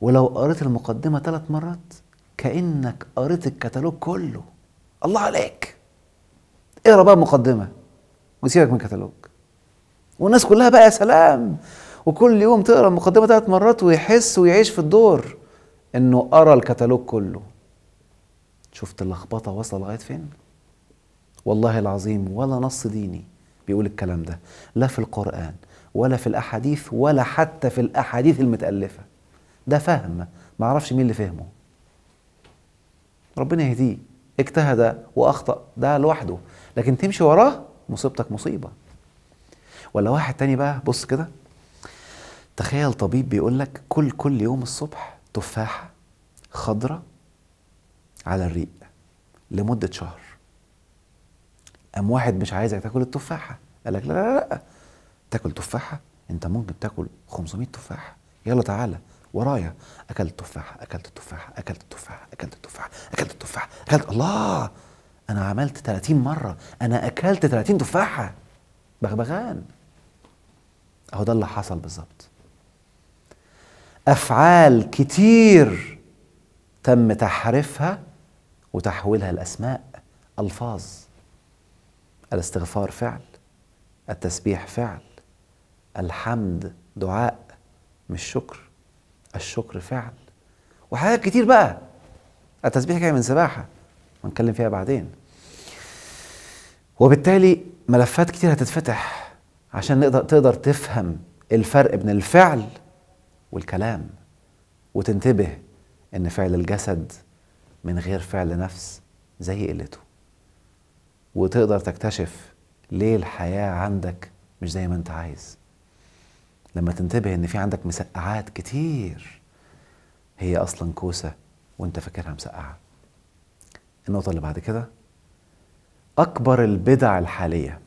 ولو قريت المقدمة ثلاث مرات كأنك قريت الكتالوج كله الله عليك اقرا بقى المقدمة وسيبك من الكتالوج والناس كلها بقى يا سلام وكل يوم تقرا المقدمه ثلاث مرات ويحس ويعيش في الدور انه قرا الكتالوج كله شفت اللخبطه واصله لغايه فين والله العظيم ولا نص ديني بيقول الكلام ده لا في القران ولا في الاحاديث ولا حتى في الاحاديث المتالفه ده فهم ما اعرفش مين اللي فهمه ربنا يهديه اجتهد واخطا ده لوحده لكن تمشي وراه مصيبتك مصيبه ولا واحد تاني بقى بص كده تخيل طبيب بيقول لك كل كل يوم الصبح تفاحة خضرة على الريق لمدة شهر قام واحد مش عايزك تاكل التفاحة قال لك لا لا لا تاكل تفاحة انت ممكن تاكل 500 تفاحة يلا تعالى ورايا اكلت تفاحة اكلت تفاحة اكلت تفاحة اكلت تفاحة اكلت تفاحة اكلت الله انا عملت 30 مرة انا اكلت 30 تفاحة بغبغان اهو ده اللي حصل بالظبط افعال كتير تم تحريفها وتحويلها لاسماء الفاظ الاستغفار فعل التسبيح فعل الحمد دعاء مش شكر الشكر فعل وحاجات كتير بقى التسبيح جاي من سباحه هنتكلم فيها بعدين وبالتالي ملفات كتير هتتفتح عشان نقدر تقدر تفهم الفرق بين الفعل والكلام وتنتبه ان فعل الجسد من غير فعل نفس زي قلته وتقدر تكتشف ليه الحياة عندك مش زي ما انت عايز لما تنتبه ان في عندك مسقعات كتير هي اصلا كوسة وانت فاكرها مسقعة النقطة اللي بعد كده اكبر البدع الحاليه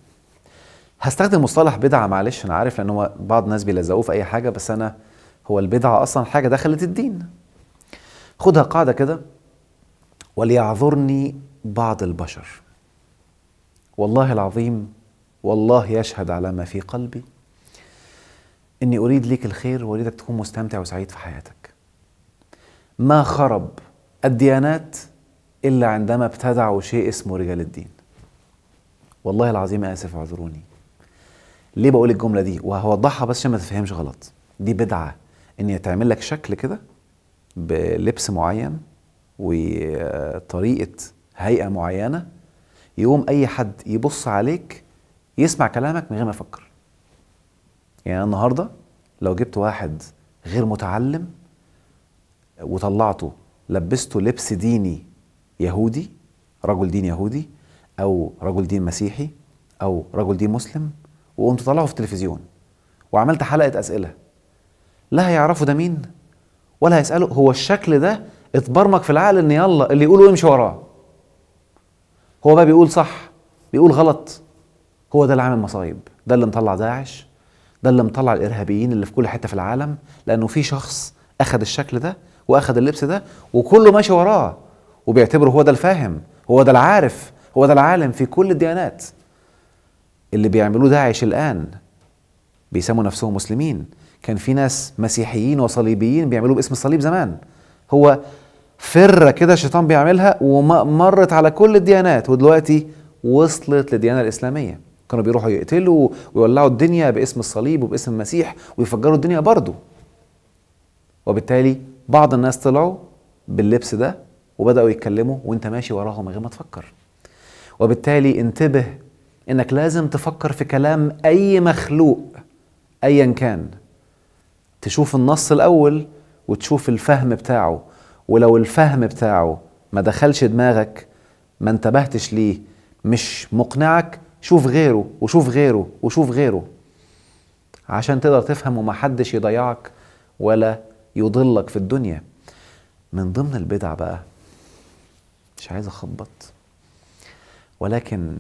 هستخدم مصطلح بدعه معلش انا عارف لان هو بعض الناس بيلزقوه في اي حاجه بس انا هو البدعه اصلا حاجه دخلت الدين خدها قاعده كده وليعذرني بعض البشر والله العظيم والله يشهد على ما في قلبي اني اريد ليك الخير واريدك تكون مستمتع وسعيد في حياتك ما خرب الديانات الا عندما ابتدعوا شيء اسمه رجال الدين والله العظيم اسف اعذروني ليه بقول الجمله دي وهوضحها بس عشان ما تفهمش غلط دي بدعه ان يتعمل لك شكل كده بلبس معين وطريقه هيئه معينه يقوم اي حد يبص عليك يسمع كلامك من غير ما يفكر يعني النهارده لو جبت واحد غير متعلم وطلعته لبسته لبس ديني يهودي رجل دين يهودي او رجل دين مسيحي او رجل دين مسلم وقمت طالعه في التلفزيون وعملت حلقه اسئله لا هيعرفوا ده مين ولا هيسالوا هو الشكل ده اتبرمج في العقل ان يلا اللي يقوله امشي وراه هو بقى بيقول صح بيقول غلط هو ده اللي عامل مصايب ده اللي مطلع داعش ده اللي مطلع الارهابيين اللي في كل حته في العالم لانه في شخص اخذ الشكل ده واخذ اللبس ده وكله ماشي وراه وبيعتبره هو ده الفاهم هو ده العارف هو ده العالم في كل الديانات اللي بيعملوه داعش الآن بيسموا نفسهم مسلمين كان في ناس مسيحيين وصليبيين بيعملوه باسم الصليب زمان هو فرة كده الشيطان بيعملها ومرت على كل الديانات ودلوقتي وصلت للديانة الإسلامية كانوا بيروحوا يقتلوا ويولعوا الدنيا باسم الصليب وباسم المسيح ويفجروا الدنيا برضه وبالتالي بعض الناس طلعوا باللبس ده وبدأوا يتكلموا وانت ماشي وراهم من غير ما تفكر وبالتالي انتبه انك لازم تفكر في كلام اي مخلوق ايا كان تشوف النص الاول وتشوف الفهم بتاعه ولو الفهم بتاعه ما دخلش دماغك ما انتبهتش ليه مش مقنعك شوف غيره وشوف غيره وشوف غيره عشان تقدر تفهم ومحدش يضيعك ولا يضلك في الدنيا من ضمن البدع بقى مش عايز اخبط ولكن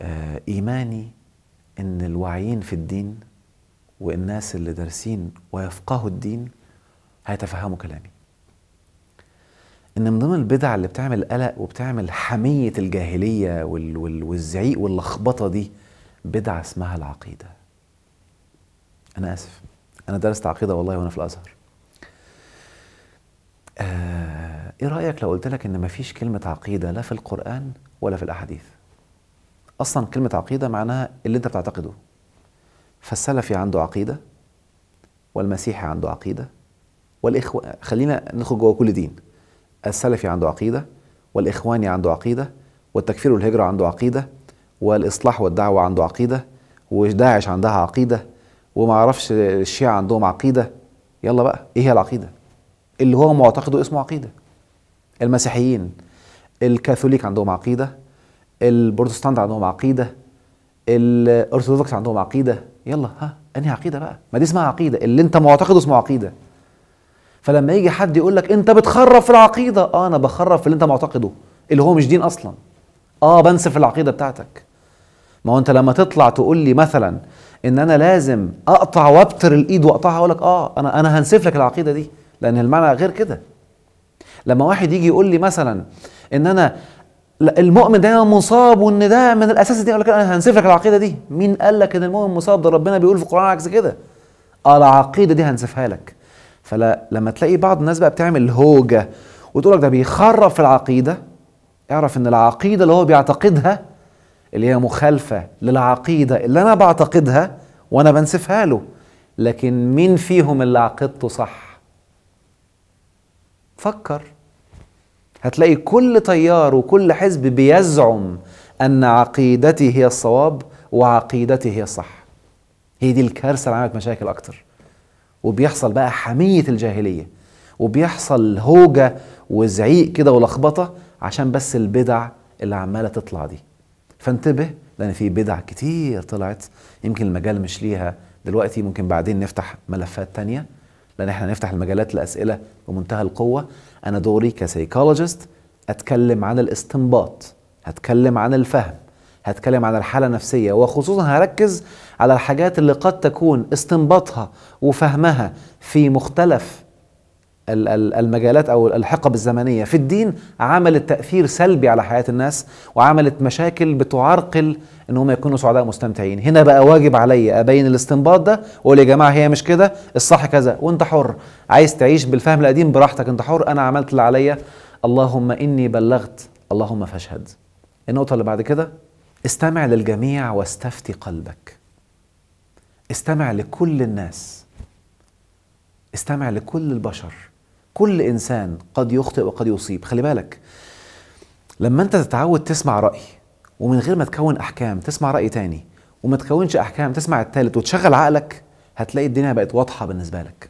آه، إيماني إن الواعيين في الدين والناس اللي دارسين ويفقهوا الدين هيتفهموا كلامي ان من ضمن البدع اللي بتعمل قلق وبتعمل حميه الجاهليه وال وال والزعيق واللخبطه دي بدعه اسمها العقيده. انا اسف انا درست عقيده والله وانا في الازهر. آه ايه رايك لو قلت لك ان مفيش كلمه عقيده لا في القران ولا في الاحاديث اصلا كلمه عقيده معناها اللي انت بتعتقده فالسلفي عنده عقيده والمسيحي عنده عقيده والاخوان خلينا نخرج جوه كل دين السلفي عنده عقيده والاخواني عنده عقيده والتكفير والهجره عنده عقيده والاصلاح والدعوه عنده عقيده وداعش عندها عقيده وما اعرفش الشيعه عندهم عقيده يلا بقى ايه هي العقيده اللي هو معتقده اسمه عقيده المسيحيين الكاثوليك عندهم عقيده البروتستانت عندهم عقيده الارثوذكس عندهم عقيده يلا ها انهي عقيده بقى ما دي اسمها عقيده اللي انت معتقده اسمه عقيده فلما يجي حد يقول لك انت بتخرب في العقيده اه انا بخرب في اللي انت معتقده اللي هو مش دين اصلا اه بنسف العقيده بتاعتك ما هو انت لما تطلع تقول لي مثلا ان انا لازم اقطع وابتر الايد واقطعها اقول لك اه انا انا هنسف لك العقيده دي لان المعنى غير كده لما واحد يجي يقول لي مثلا ان انا المؤمن دايما مصاب وان ده من الاساس الدين اقول لك انا هنسف لك العقيده دي مين قال لك ان المؤمن مصاب ده ربنا بيقول في القران عكس كده العقيده دي هنسفها لك فلا لما تلاقي بعض الناس بقى بتعمل هوجه وتقول لك ده بيخرب في العقيده اعرف ان العقيده اللي هو بيعتقدها اللي هي مخالفه للعقيده اللي انا بعتقدها وانا بنسفها له لكن مين فيهم اللي عقيدته صح فكر هتلاقي كل تيار وكل حزب بيزعم أن عقيدتي هي الصواب وعقيدتي هي الصح هي دي الكارثة اللي عملت مشاكل أكتر وبيحصل بقى حمية الجاهلية وبيحصل هوجة وزعيق كده ولخبطة عشان بس البدع اللي عمالة تطلع دي فانتبه لأن في بدع كتير طلعت يمكن المجال مش ليها دلوقتي ممكن بعدين نفتح ملفات تانية لان احنا هنفتح المجالات لاسئله بمنتهى القوه انا دوري كسيكولوجيست اتكلم عن الاستنباط هتكلم عن الفهم هتكلم عن الحالة النفسية وخصوصا هركز على الحاجات اللي قد تكون استنباطها وفهمها في مختلف المجالات او الحقب الزمنيه في الدين عملت تاثير سلبي على حياه الناس وعملت مشاكل بتعرقل ان هم يكونوا سعداء مستمتعين هنا بقى واجب علي ابين الاستنباط ده واقول يا جماعه هي مش كده الصح كذا وانت حر عايز تعيش بالفهم القديم براحتك انت حر انا عملت اللي عليا اللهم اني بلغت اللهم فاشهد النقطه اللي بعد كده استمع للجميع واستفتي قلبك استمع لكل الناس استمع لكل البشر كل انسان قد يخطئ وقد يصيب خلي بالك لما انت تتعود تسمع راي ومن غير ما تكون احكام تسمع راي تاني وما تكونش احكام تسمع التالت وتشغل عقلك هتلاقي الدنيا بقت واضحه بالنسبه لك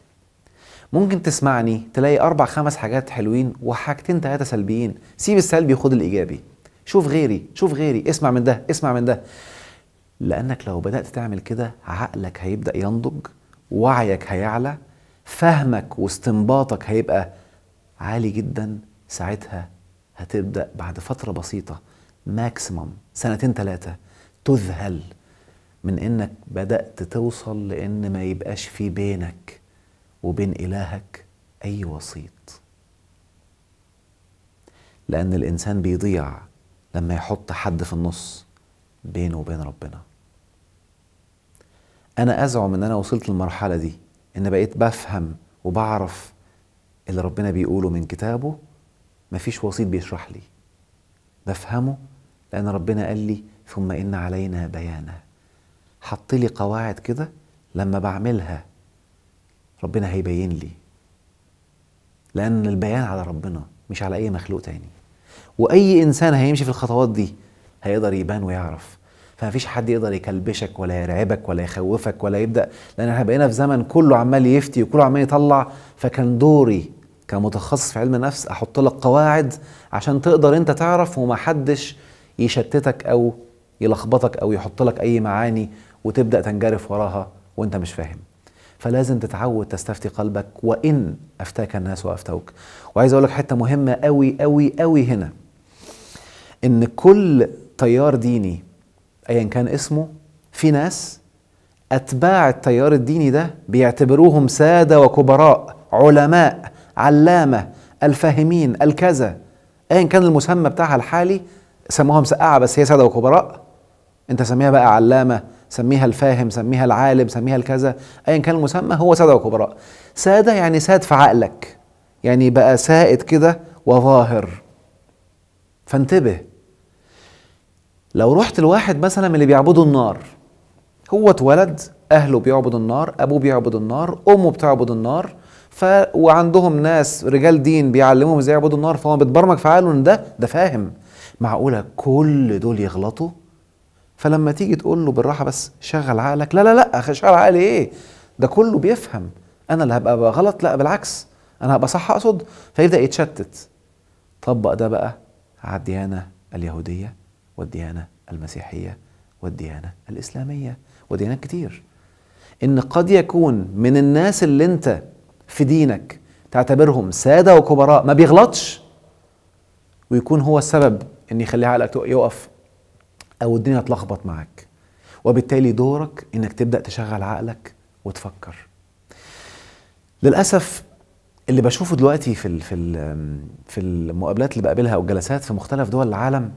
ممكن تسمعني تلاقي اربع خمس حاجات حلوين وحاجتين تلاته سلبيين سيب السلبي وخد الايجابي شوف غيري شوف غيري اسمع من ده اسمع من ده لانك لو بدات تعمل كده عقلك هيبدا ينضج وعيك هيعلى فهمك واستنباطك هيبقى عالي جدا ساعتها هتبدا بعد فتره بسيطه ماكسيمم سنتين ثلاثه تذهل من انك بدات توصل لان ما يبقاش في بينك وبين الهك اي وسيط لان الانسان بيضيع لما يحط حد في النص بينه وبين ربنا انا ازعم ان انا وصلت للمرحله دي ان بقيت بفهم وبعرف اللي ربنا بيقوله من كتابه مفيش وسيط بيشرح لي بفهمه لان ربنا قال لي ثم ان علينا بيانه حط لي قواعد كده لما بعملها ربنا هيبين لي لان البيان على ربنا مش على اي مخلوق تاني واي انسان هيمشي في الخطوات دي هيقدر يبان ويعرف فمفيش حد يقدر يكلبشك ولا يرعبك ولا يخوفك ولا يبدا لان احنا بقينا في زمن كله عمال يفتي وكله عمال يطلع فكان دوري كمتخصص في علم النفس احط لك قواعد عشان تقدر انت تعرف ومحدش يشتتك او يلخبطك او يحط لك اي معاني وتبدا تنجرف وراها وانت مش فاهم فلازم تتعود تستفتي قلبك وان افتاك الناس وافتوك وعايز اقول لك حته مهمه قوي قوي قوي هنا ان كل تيار ديني ايا كان اسمه في ناس اتباع التيار الديني ده بيعتبروهم ساده وكبراء علماء علامه الفاهمين الكذا ايا كان المسمى بتاعها الحالي سموها مسقعه بس هي ساده وكبراء انت سميها بقى علامه سميها الفاهم سميها العالم سميها الكذا ايا كان المسمى هو ساده وكبراء ساده يعني ساد في عقلك يعني بقى سائد كده وظاهر فانتبه لو رحت لواحد مثلا من اللي بيعبدوا النار هو اتولد اهله بيعبدوا النار ابوه بيعبدوا النار امه بتعبد النار ف وعندهم ناس رجال دين بيعلموهم ازاي يعبدوا النار فهو بتبرمج في عقله ان ده ده فاهم معقوله كل دول يغلطوا فلما تيجي تقول له بالراحه بس شغل عقلك لا لا لا شغل عقلي ايه ده كله بيفهم انا اللي هبقى غلط لا بالعكس انا هبقى صح اقصد فيبدا يتشتت طبق ده بقى على الديانه اليهوديه والديانة المسيحية والديانة الإسلامية وديانات كتير إن قد يكون من الناس اللي أنت في دينك تعتبرهم سادة وكبراء ما بيغلطش ويكون هو السبب إن يخلي عقلك يقف أو الدنيا تلخبط معاك وبالتالي دورك إنك تبدأ تشغل عقلك وتفكر للأسف اللي بشوفه دلوقتي في في في المقابلات اللي بقابلها والجلسات في مختلف دول العالم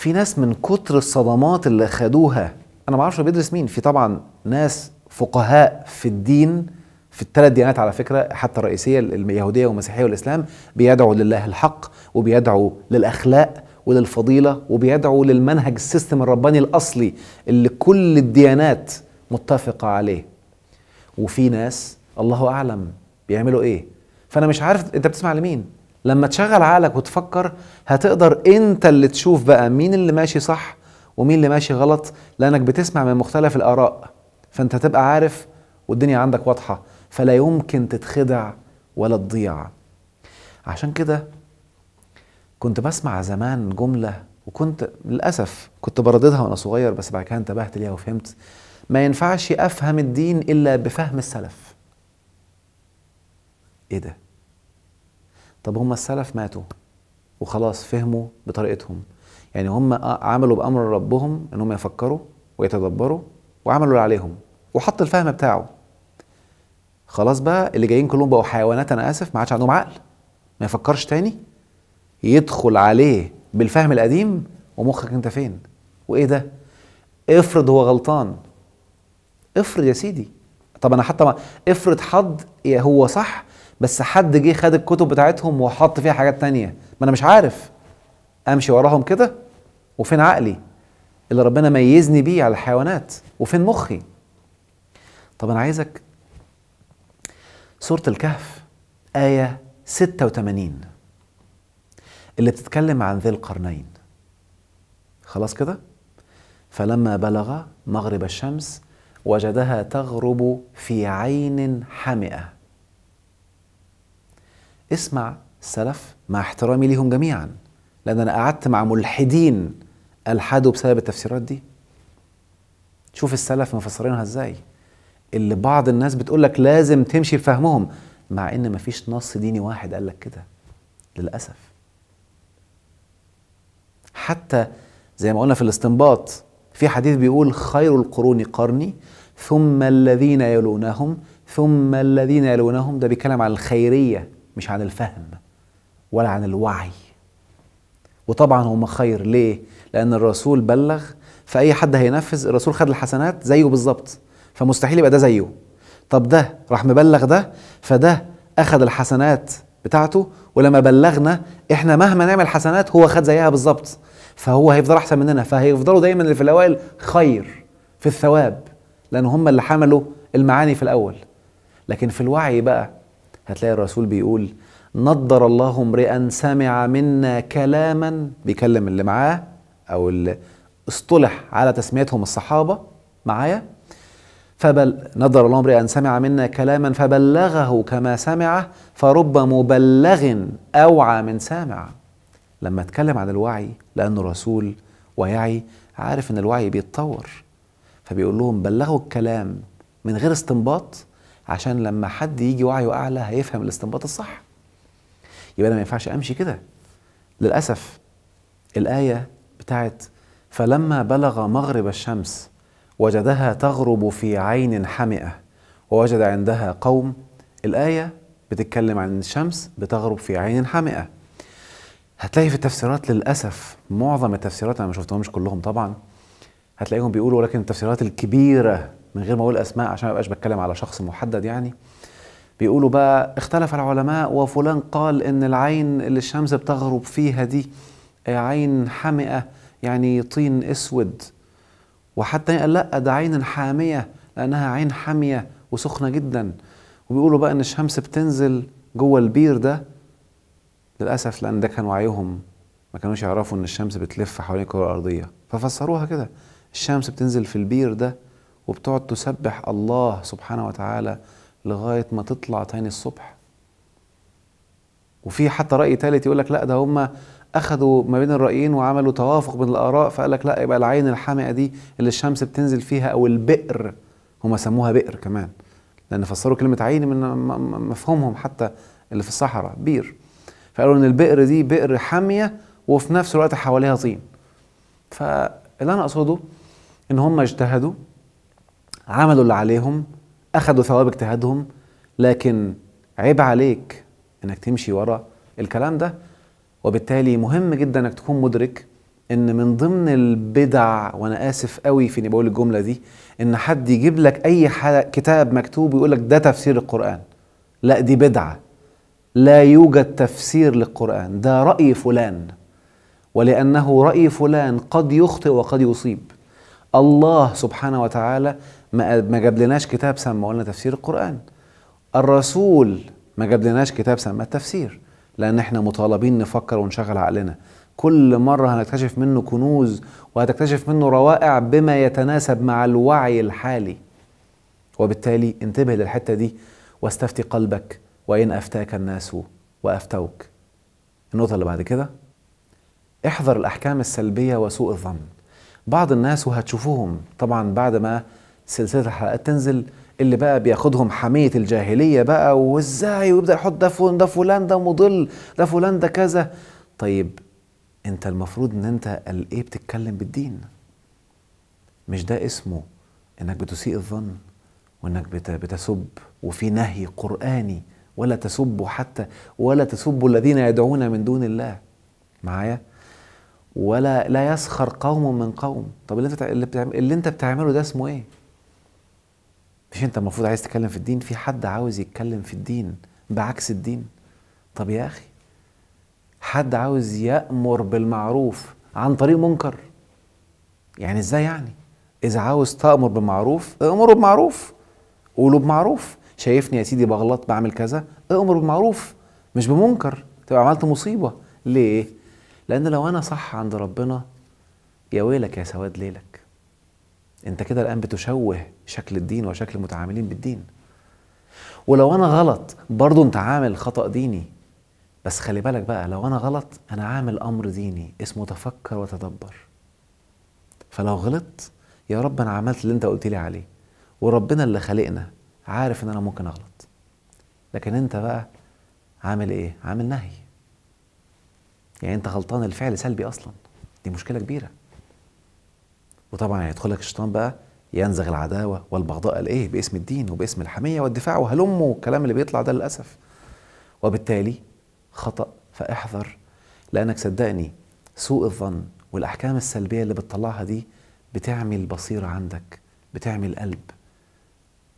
في ناس من كتر الصدمات اللي خدوها انا ما اعرفش بيدرس مين في طبعا ناس فقهاء في الدين في الثلاث ديانات على فكره حتى الرئيسيه اليهوديه والمسيحيه والاسلام بيدعوا لله الحق وبيدعوا للاخلاق وللفضيله وبيدعوا للمنهج السيستم الرباني الاصلي اللي كل الديانات متفقه عليه وفي ناس الله اعلم بيعملوا ايه فانا مش عارف انت بتسمع لمين لما تشغل عقلك وتفكر هتقدر انت اللي تشوف بقى مين اللي ماشي صح ومين اللي ماشي غلط لانك بتسمع من مختلف الاراء فانت تبقى عارف والدنيا عندك واضحه فلا يمكن تتخدع ولا تضيع عشان كده كنت بسمع زمان جمله وكنت للاسف كنت برددها وانا صغير بس بعد كده انتبهت ليها وفهمت ما ينفعش افهم الدين الا بفهم السلف ايه ده طب هم السلف ماتوا وخلاص فهموا بطريقتهم يعني هم عملوا بأمر ربهم انهم يفكروا ويتدبروا وعملوا اللي عليهم وحط الفهم بتاعه خلاص بقى اللي جايين كلهم بقوا حيوانات انا اسف ما عادش عندهم عقل ما يفكرش تاني يدخل عليه بالفهم القديم ومخك انت فين وايه ده افرض هو غلطان افرض يا سيدي طب انا حتى ما افرض حد هو صح بس حد جه خد الكتب بتاعتهم وحط فيها حاجات تانية ما انا مش عارف امشي وراهم كده وفين عقلي اللي ربنا ميزني بيه على الحيوانات وفين مخي طب انا عايزك سورة الكهف آية 86 اللي بتتكلم عن ذي القرنين خلاص كده فلما بلغ مغرب الشمس وجدها تغرب في عين حمئه اسمع السلف مع احترامي ليهم جميعا لأن أنا قعدت مع ملحدين ألحدوا بسبب التفسيرات دي شوف السلف مفسرينها ازاي اللي بعض الناس بتقول لك لازم تمشي بفهمهم مع ان مفيش نص ديني واحد قال لك كده للاسف حتى زي ما قلنا في الاستنباط في حديث بيقول خير القرون قرني ثم الذين يلونهم ثم الذين يلونهم ده بيتكلم عن الخيريه مش عن الفهم ولا عن الوعي وطبعا هما خير ليه لان الرسول بلغ فاي حد هينفذ الرسول خد الحسنات زيه بالظبط فمستحيل يبقى ده زيه طب ده راح مبلغ ده فده اخذ الحسنات بتاعته ولما بلغنا احنا مهما نعمل حسنات هو خد زيها بالظبط فهو هيفضل احسن مننا فهيفضلوا دايما اللي في الاوائل خير في الثواب لان هم اللي حملوا المعاني في الاول لكن في الوعي بقى هتلاقي الرسول بيقول نضر الله امرئا سمع منا كلاما بيكلم اللي معاه او اللي اصطلح على تسميتهم الصحابه معايا فبل نضر الله امرئا سمع منا كلاما فبلغه كما سمعه فرب مبلغ اوعى من سامع لما اتكلم عن الوعي لان الرسول ويعي عارف ان الوعي بيتطور فبيقول لهم بلغوا الكلام من غير استنباط عشان لما حد يجي وعيه اعلى هيفهم الاستنباط الصح يبقى انا ما ينفعش امشي كده للاسف الايه بتاعت فلما بلغ مغرب الشمس وجدها تغرب في عين حمئه ووجد عندها قوم الايه بتتكلم عن الشمس بتغرب في عين حمئه هتلاقي في التفسيرات للاسف معظم التفسيرات انا ما شفتهمش كلهم طبعا هتلاقيهم بيقولوا ولكن التفسيرات الكبيره من غير ما اقول اسماء عشان ما ابقاش بتكلم على شخص محدد يعني بيقولوا بقى اختلف العلماء وفلان قال ان العين اللي الشمس بتغرب فيها دي آه، عين حامئه يعني طين اسود وحتى قال لا ده عين حاميه لانها عين حاميه وسخنه جدا وبيقولوا بقى ان الشمس بتنزل جوه البير ده للاسف لان ده كان وعيهم ما كانوش يعرفوا ان الشمس بتلف حوالين الكره الارضيه ففسروها كده الشمس بتنزل في البير ده وبتقعد تسبح الله سبحانه وتعالى لغايه ما تطلع تاني الصبح وفي حتى راي ثالث يقول لك لا ده هم اخذوا ما بين الرايين وعملوا توافق بين الاراء فقال لك لا يبقى العين الحامئه دي اللي الشمس بتنزل فيها او البئر هم سموها بئر كمان لان فسروا كلمه عين من مفهومهم حتى اللي في الصحراء بير فقالوا ان البئر دي بئر حاميه وفي نفس الوقت حواليها طين فاللي انا اقصده ان هم اجتهدوا عملوا اللي عليهم اخذوا ثواب اجتهادهم لكن عيب عليك انك تمشي ورا الكلام ده وبالتالي مهم جدا انك تكون مدرك ان من ضمن البدع وانا اسف قوي في اني بقول الجمله دي ان حد يجيب لك اي كتاب مكتوب ويقول لك ده تفسير القران لا دي بدعه لا يوجد تفسير للقران ده راي فلان ولانه راي فلان قد يخطئ وقد يصيب الله سبحانه وتعالى ما جاب لناش كتاب سماه قلنا تفسير القرآن الرسول ما جاب لناش كتاب سماه التفسير لأن احنا مطالبين نفكر ونشغل عقلنا كل مرة هنكتشف منه كنوز وهتكتشف منه روائع بما يتناسب مع الوعي الحالي وبالتالي انتبه للحتة دي واستفتي قلبك وإن أفتاك الناس وأفتوك النقطة اللي بعد كده احذر الأحكام السلبية وسوء الظن بعض الناس وهتشوفوهم طبعا بعد ما سلسله الحلقات تنزل اللي بقى بياخدهم حمية الجاهلية بقى وازاي ويبدأ يحط ده فلان ده فلان ده مضل ده فلان ده كذا طيب انت المفروض ان انت قال ايه بتتكلم بالدين مش ده اسمه انك بتسيء الظن وانك بتسب وفي نهي قرآني ولا تسبوا حتى ولا تسبوا الذين يدعون من دون الله معايا ولا لا يسخر قوم من قوم طب اللي انت اللي انت بتعمله ده اسمه ايه مش انت المفروض عايز تتكلم في الدين في حد عاوز يتكلم في الدين بعكس الدين طب يا اخي حد عاوز يأمر بالمعروف عن طريق منكر يعني ازاي يعني اذا عاوز تأمر بمعروف امره بمعروف قوله بمعروف شايفني يا سيدي بغلط بعمل كذا امر بمعروف مش بمنكر تبقى عملت مصيبة ليه لان لو انا صح عند ربنا يا ويلك يا سواد ليلك انت كده الان بتشوه شكل الدين وشكل المتعاملين بالدين ولو انا غلط برضه انت عامل خطا ديني بس خلي بالك بقى لو انا غلط انا عامل امر ديني اسمه تفكر وتدبر فلو غلط يا رب انا عملت اللي انت قلت لي عليه وربنا اللي خلقنا عارف ان انا ممكن اغلط لكن انت بقى عامل ايه عامل نهي يعني انت غلطان الفعل سلبي اصلا دي مشكله كبيره وطبعا هيدخلك يعني الشيطان بقى ينزغ العداوه والبغضاء الايه باسم الدين وباسم الحميه والدفاع وهلمه والكلام اللي بيطلع ده للاسف وبالتالي خطا فاحذر لانك صدقني سوء الظن والاحكام السلبيه اللي بتطلعها دي بتعمل بصيره عندك بتعمل قلب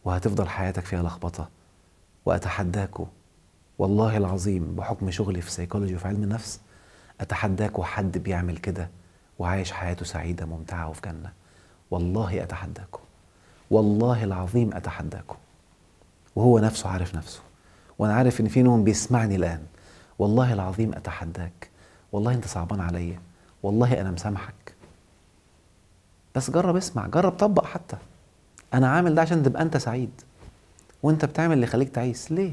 وهتفضل حياتك فيها لخبطه واتحداكوا والله العظيم بحكم شغلي في سيكولوجي وفي علم النفس اتحداكوا حد بيعمل كده وعايش حياته سعيدة ممتعة وفي جنة والله أتحداكم والله العظيم أتحداكم وهو نفسه عارف نفسه وأنا عارف إن في نوم بيسمعني الآن والله العظيم أتحداك والله أنت صعبان عليا والله أنا مسامحك بس جرب اسمع جرب طبق حتى أنا عامل ده عشان تبقى أنت سعيد وأنت بتعمل اللي يخليك تعيس ليه؟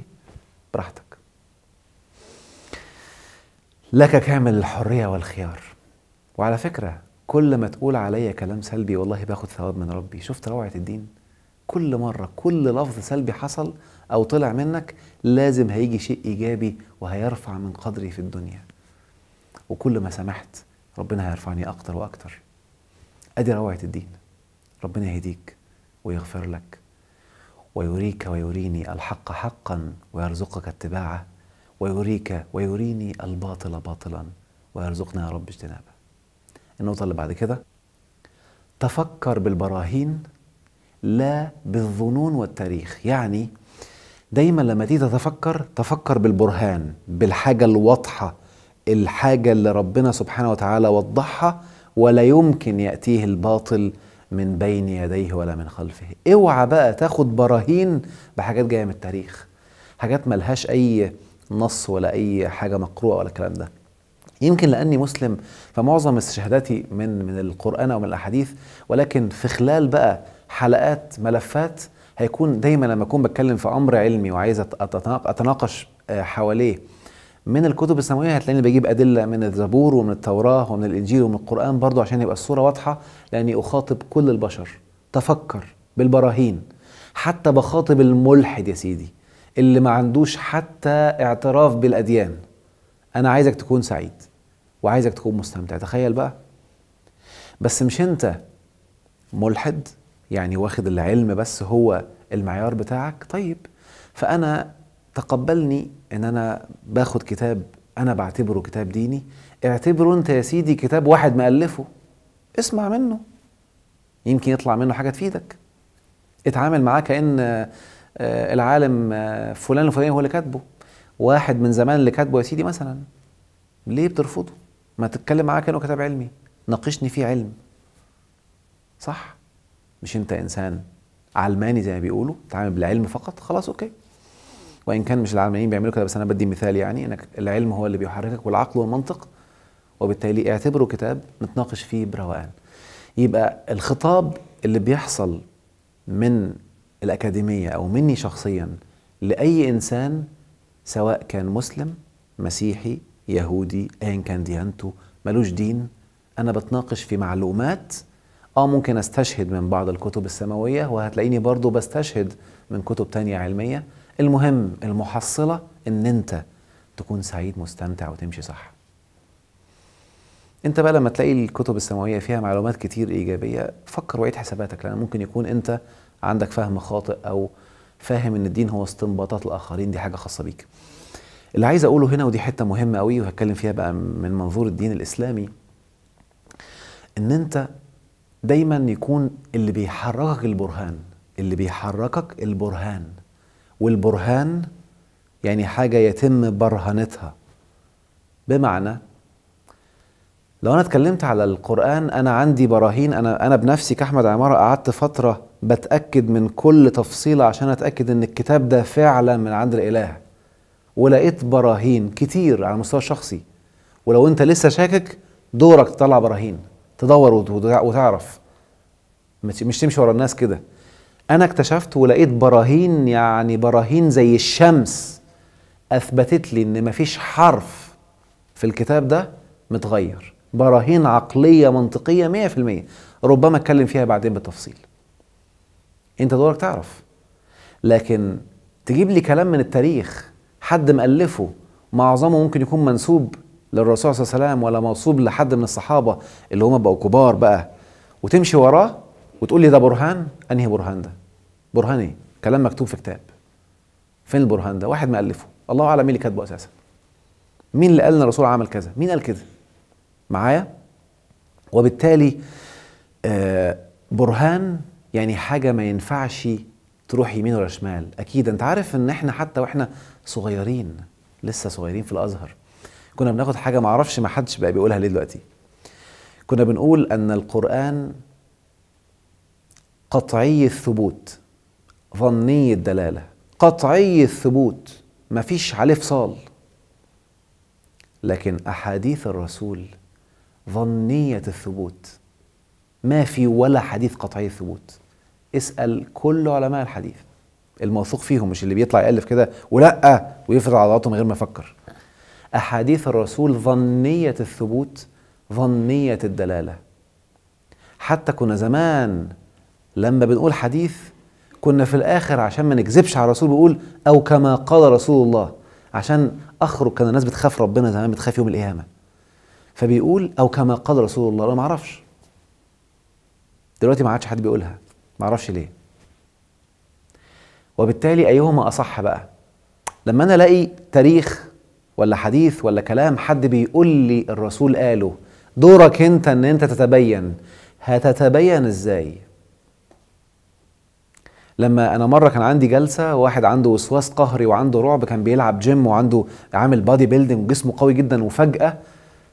براحتك لك كامل الحرية والخيار وعلى فكرة كل ما تقول عليا كلام سلبي والله باخد ثواب من ربي شفت روعة الدين كل مرة كل لفظ سلبي حصل أو طلع منك لازم هيجي شيء إيجابي وهيرفع من قدري في الدنيا وكل ما سمحت ربنا هيرفعني أكتر وأكتر أدي روعة الدين ربنا يهديك ويغفر لك ويريك ويريني الحق حقا ويرزقك اتباعه ويريك ويريني الباطل باطلا ويرزقنا يا رب اجتنابه النقطة اللي بعد كده تفكر بالبراهين لا بالظنون والتاريخ يعني دايما لما تيجي تتفكر تفكر بالبرهان بالحاجة الواضحة الحاجة اللي ربنا سبحانه وتعالى وضحها ولا يمكن يأتيه الباطل من بين يديه ولا من خلفه اوعى بقى تاخد براهين بحاجات جاية من التاريخ حاجات ملهاش أي نص ولا أي حاجة مقروءة ولا الكلام ده يمكن لاني مسلم فمعظم استشهاداتي من من القران ومن الاحاديث ولكن في خلال بقى حلقات ملفات هيكون دايما لما اكون بتكلم في امر علمي وعايز اتناقش آه، حواليه من الكتب السماويه هتلاقيني بجيب ادله من الزبور ومن التوراه ومن الانجيل ومن القران برضو عشان يبقى الصوره واضحه لاني اخاطب كل البشر تفكر بالبراهين حتى بخاطب الملحد يا سيدي اللي ما عندوش حتى اعتراف بالاديان انا عايزك تكون سعيد وعايزك تكون مستمتع تخيل بقى بس مش انت ملحد يعني واخد العلم بس هو المعيار بتاعك طيب فانا تقبلني ان انا باخد كتاب انا بعتبره كتاب ديني اعتبره انت يا سيدي كتاب واحد مالفه اسمع منه يمكن يطلع منه حاجه تفيدك اتعامل معاه كان آه، العالم آه، فلان الفلاني هو اللي كاتبه واحد من زمان اللي كاتبه يا سيدي مثلا ليه بترفضه ما تتكلم معاه كانه كتاب علمي ناقشني فيه علم صح مش انت انسان علماني زي ما بيقولوا تعامل بالعلم فقط خلاص اوكي وان كان مش العلمانيين بيعملوا كده بس انا بدي مثال يعني انك العلم هو اللي بيحركك والعقل والمنطق وبالتالي اعتبره كتاب نتناقش فيه بروقان يبقى الخطاب اللي بيحصل من الاكاديميه او مني شخصيا لاي انسان سواء كان مسلم مسيحي يهودي ايا كان ديانته ملوش دين انا بتناقش في معلومات اه ممكن استشهد من بعض الكتب السماويه وهتلاقيني برضو بستشهد من كتب تانية علميه المهم المحصله ان انت تكون سعيد مستمتع وتمشي صح انت بقى لما تلاقي الكتب السماويه فيها معلومات كتير ايجابيه فكر وعيد حساباتك لان ممكن يكون انت عندك فهم خاطئ او فاهم ان الدين هو استنباطات الاخرين دي حاجه خاصه بيك اللي عايز اقوله هنا ودي حته مهمه قوي وهتكلم فيها بقى من منظور الدين الاسلامي ان انت دايما يكون اللي بيحركك البرهان اللي بيحركك البرهان والبرهان يعني حاجه يتم برهنتها بمعنى لو انا اتكلمت على القران انا عندي براهين انا انا بنفسي كاحمد عماره قعدت فتره بتاكد من كل تفصيله عشان اتاكد ان الكتاب ده فعلا من عند الاله ولقيت براهين كتير على المستوى الشخصي ولو انت لسه شاكك دورك تطلع براهين تدور وتعرف مش تمشي ورا الناس كده انا اكتشفت ولقيت براهين يعني براهين زي الشمس اثبتت لي ان مفيش حرف في الكتاب ده متغير براهين عقليه منطقيه 100% ربما اتكلم فيها بعدين بالتفصيل انت دورك تعرف لكن تجيب لي كلام من التاريخ حد مألفه معظمه ممكن يكون منسوب للرسول صلى الله عليه وسلم ولا موصوب لحد من الصحابة اللي هم بقوا كبار بقى وتمشي وراه وتقول لي ده برهان أنهي برهان ده برهان إيه كلام مكتوب في كتاب فين البرهان ده واحد مألفه الله أعلم مين اللي كاتبه أساسا مين اللي قال ان الرسول عمل كذا مين قال كده معايا وبالتالي آه برهان يعني حاجة ما ينفعش تروح يمين ولا شمال اكيد انت عارف ان احنا حتى واحنا صغيرين لسه صغيرين في الازهر كنا بناخد حاجه ما اعرفش ما حدش بقى بيقولها ليه دلوقتي كنا بنقول ان القران قطعي الثبوت ظني الدلاله قطعي الثبوت ما فيش عليه فصال لكن احاديث الرسول ظنيه الثبوت ما في ولا حديث قطعي الثبوت اسال كل علماء الحديث الموثوق فيهم مش اللي بيطلع يالف كده ولا ويفرض عضلاته من غير ما يفكر احاديث الرسول ظنيه الثبوت ظنيه الدلاله حتى كنا زمان لما بنقول حديث كنا في الاخر عشان ما نكذبش على الرسول بيقول او كما قال رسول الله عشان اخرج كان الناس بتخاف ربنا زمان بتخاف يوم القيامه فبيقول او كما قال رسول الله انا ما اعرفش دلوقتي ما عادش حد بيقولها معرفش ليه وبالتالي أيهما أصح بقى لما أنا ألاقي تاريخ ولا حديث ولا كلام حد بيقول لي الرسول قاله دورك أنت أن أنت تتبين هتتبين إزاي لما انا مره كان عندي جلسه واحد عنده وسواس قهري وعنده رعب كان بيلعب جيم وعنده عامل بادي بيلدينج جسمه قوي جدا وفجاه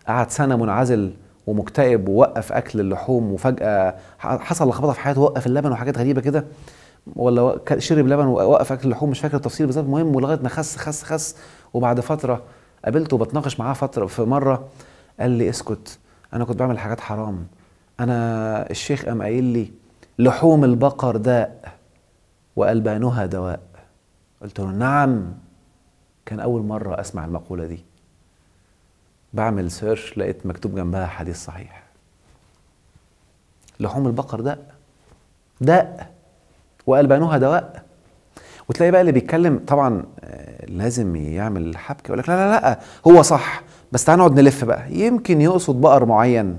قعد سنه منعزل ومكتئب ووقف اكل اللحوم وفجاه حصل لخبطه في حياته وقف اللبن وحاجات غريبه كده ولا شرب لبن ووقف اكل اللحوم مش فاكر التفصيل بالظبط المهم ولغايه ما خس خس خس وبعد فتره قابلته وبتناقش معاه فتره في مره قال لي اسكت انا كنت بعمل حاجات حرام انا الشيخ قام قايل لي لحوم البقر داء والبانها دواء قلت له نعم كان اول مره اسمع المقوله دي بعمل سيرش لقيت مكتوب جنبها حديث صحيح لحوم البقر دق دق والبانها دواء وتلاقي بقى اللي بيتكلم طبعا آه، لازم يعمل حبكه يقول لك لا لا لا هو صح بس تعال نقعد نلف بقى يمكن يقصد بقر معين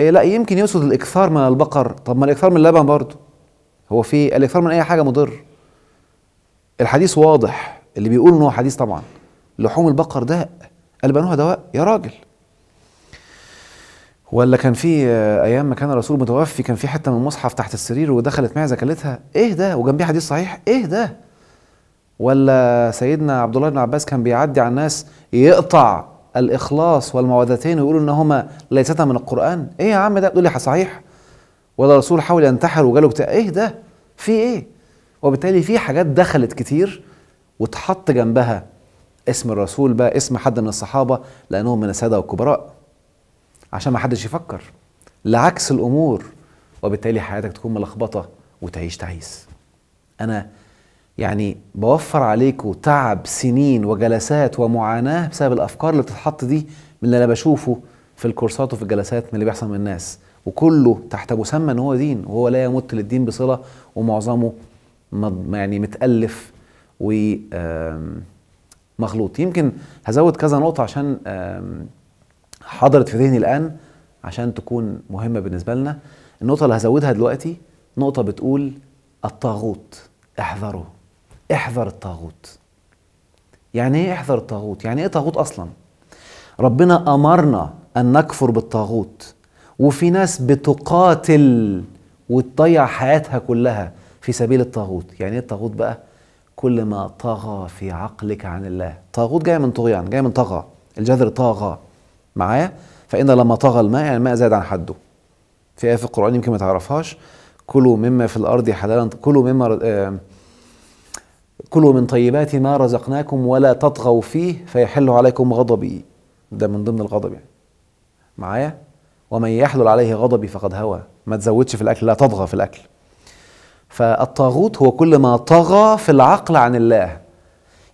إيه لا يمكن يقصد الاكثار من البقر طب ما الاكثار من اللبن برضه هو في الاكثار من اي حاجه مضر الحديث واضح اللي بيقول ان هو حديث طبعا لحوم البقر داء قال بنوها دواء يا راجل ولا كان في ايام ما كان الرسول متوفي كان في حته من المصحف تحت السرير ودخلت معزه كلتها ايه ده وجنبي حديث صحيح ايه ده ولا سيدنا عبد الله بن عباس كان بيعدي على الناس يقطع الاخلاص والموعظتين ويقولوا ان هما ليستا من القران ايه يا عم ده تقول لي صحيح ولا الرسول حاول ينتحر وجاله اكتئاب ايه ده في ايه وبالتالي في حاجات دخلت كتير واتحط جنبها اسم الرسول بقى اسم حد من الصحابة لأنهم من السادة والكبراء عشان ما حدش يفكر لعكس الأمور وبالتالي حياتك تكون ملخبطة وتعيش تعيس أنا يعني بوفر عليكم تعب سنين وجلسات ومعاناة بسبب الأفكار اللي بتتحط دي من اللي أنا بشوفه في الكورسات وفي الجلسات من اللي بيحصل من الناس وكله تحت مسمى ان هو دين وهو لا يمت للدين بصله ومعظمه يعني متالف و مخلوط يمكن هزود كذا نقطة عشان حضرت في ذهني الآن عشان تكون مهمة بالنسبة لنا النقطة اللي هزودها دلوقتي نقطة بتقول الطاغوت احذره احذر الطاغوت يعني ايه احذر الطاغوت يعني ايه طاغوت اصلا ربنا امرنا ان نكفر بالطاغوت وفي ناس بتقاتل وتضيع حياتها كلها في سبيل الطاغوت يعني ايه الطاغوت بقى كل ما طغى في عقلك عن الله طاغوت جاي من طغيان جاي من طغى الجذر طغى معايا فإن لما طغى الماء يعني الماء زاد عن حده في آية في القرآن يمكن ما تعرفهاش كلوا مما في الأرض حلالا كلوا مما آه، كلوا من طيبات ما رزقناكم ولا تطغوا فيه فيحل عليكم غضبي ده من ضمن الغضب يعني معايا ومن يحلل عليه غضبي فقد هوى ما تزودش في الاكل لا تطغى في الاكل فالطاغوت هو كل ما طغى في العقل عن الله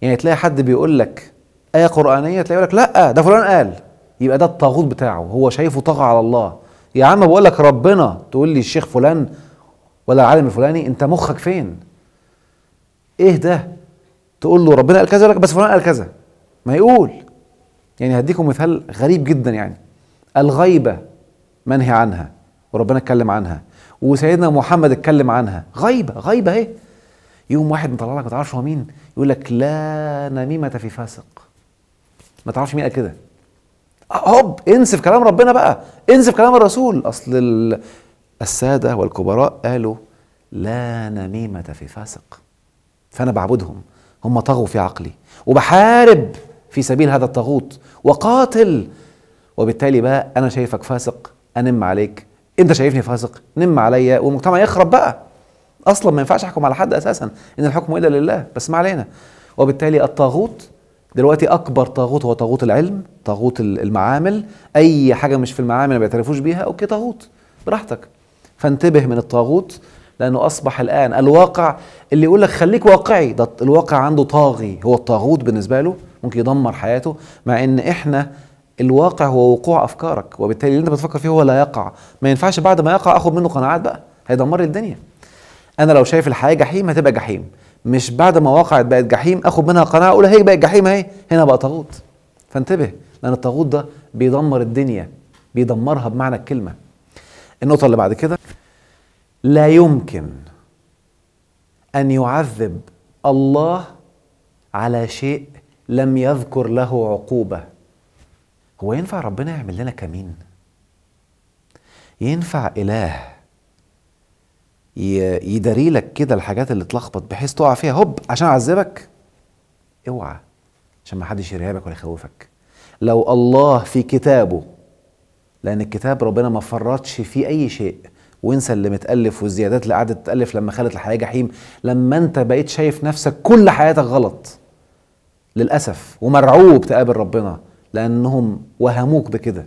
يعني تلاقي حد بيقول لك آية قرآنية تلاقي يقول لك لا ده فلان قال يبقى ده الطاغوت بتاعه هو شايفه طغى على الله يا عم بقول لك ربنا تقول لي الشيخ فلان ولا العالم الفلاني انت مخك فين ايه ده تقول له ربنا قال كذا لك بس فلان قال كذا ما يقول يعني هديكم مثال غريب جدا يعني الغيبة منهي عنها وربنا اتكلم عنها وسيدنا محمد اتكلم عنها غايبه غايبه اهي يوم واحد مطلع لك ما تعرفش هو مين يقول لك لا نميمه في فاسق ما تعرفش مين قال كده هوب انسف كلام ربنا بقى انسف كلام الرسول اصل الساده والكبراء قالوا لا نميمه في فاسق فانا بعبدهم هم طغوا في عقلي وبحارب في سبيل هذا الطاغوت وقاتل وبالتالي بقى انا شايفك فاسق انم عليك انت شايفني فاسق نم عليا والمجتمع يخرب بقى اصلا ما ينفعش احكم على حد اساسا ان الحكم الا لله بس ما علينا وبالتالي الطاغوت دلوقتي اكبر طاغوت هو طاغوت العلم طاغوت المعامل اي حاجه مش في المعامل ما بيعترفوش بيها اوكي طاغوت براحتك فانتبه من الطاغوت لانه اصبح الان الواقع اللي يقول لك خليك واقعي ده الواقع عنده طاغي هو الطاغوت بالنسبه له ممكن يدمر حياته مع ان احنا الواقع هو وقوع افكارك وبالتالي اللي انت بتفكر فيه هو لا يقع ما ينفعش بعد ما يقع اخد منه قناعات بقى هيدمر الدنيا انا لو شايف الحياه جحيم هتبقى جحيم مش بعد ما وقعت بقت جحيم اخد منها قناعه اقول هي بقت جحيم اهي هنا بقى طاغوت فانتبه لان الطاغوت ده بيدمر الدنيا بيدمرها بمعنى الكلمه النقطه اللي بعد كده لا يمكن ان يعذب الله على شيء لم يذكر له عقوبه هو ينفع ربنا يعمل لنا كمين ينفع اله يداري لك كده الحاجات اللي تلخبط بحيث تقع فيها هوب عشان اعذبك اوعى عشان ما حدش يرهبك ولا يخوفك لو الله في كتابه لان الكتاب ربنا ما فرطش فيه اي شيء وانسى اللي متالف والزيادات اللي قعدت تتالف لما خلت الحياه جحيم لما انت بقيت شايف نفسك كل حياتك غلط للاسف ومرعوب تقابل ربنا لأنهم وهموك بكده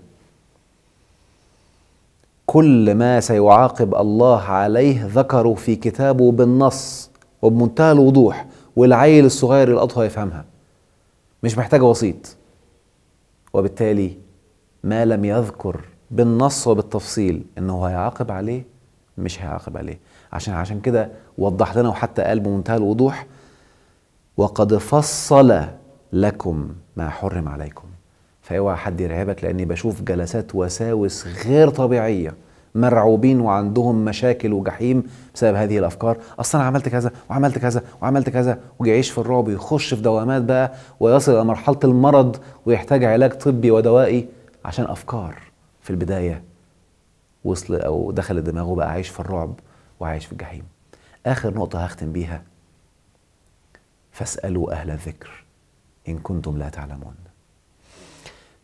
كل ما سيعاقب الله عليه ذكره في كتابه بالنص وبمنتهى الوضوح والعيل الصغير الأطهى يفهمها مش محتاجة وسيط وبالتالي ما لم يذكر بالنص وبالتفصيل انه هيعاقب عليه مش هيعاقب عليه عشان عشان كده وضح لنا وحتى قال بمنتهى الوضوح وقد فصل لكم ما حرم عليكم فاوعى حد يرعبك لاني بشوف جلسات وساوس غير طبيعيه مرعوبين وعندهم مشاكل وجحيم بسبب هذه الافكار اصل انا عملت كذا وعملت كذا وعملت كذا ويعيش في الرعب ويخش في دوامات بقى ويصل الى مرحله المرض ويحتاج علاج طبي ودوائي عشان افكار في البدايه وصل او دخل دماغه بقى عايش في الرعب وعايش في الجحيم اخر نقطه هختم بيها فاسالوا اهل الذكر ان كنتم لا تعلمون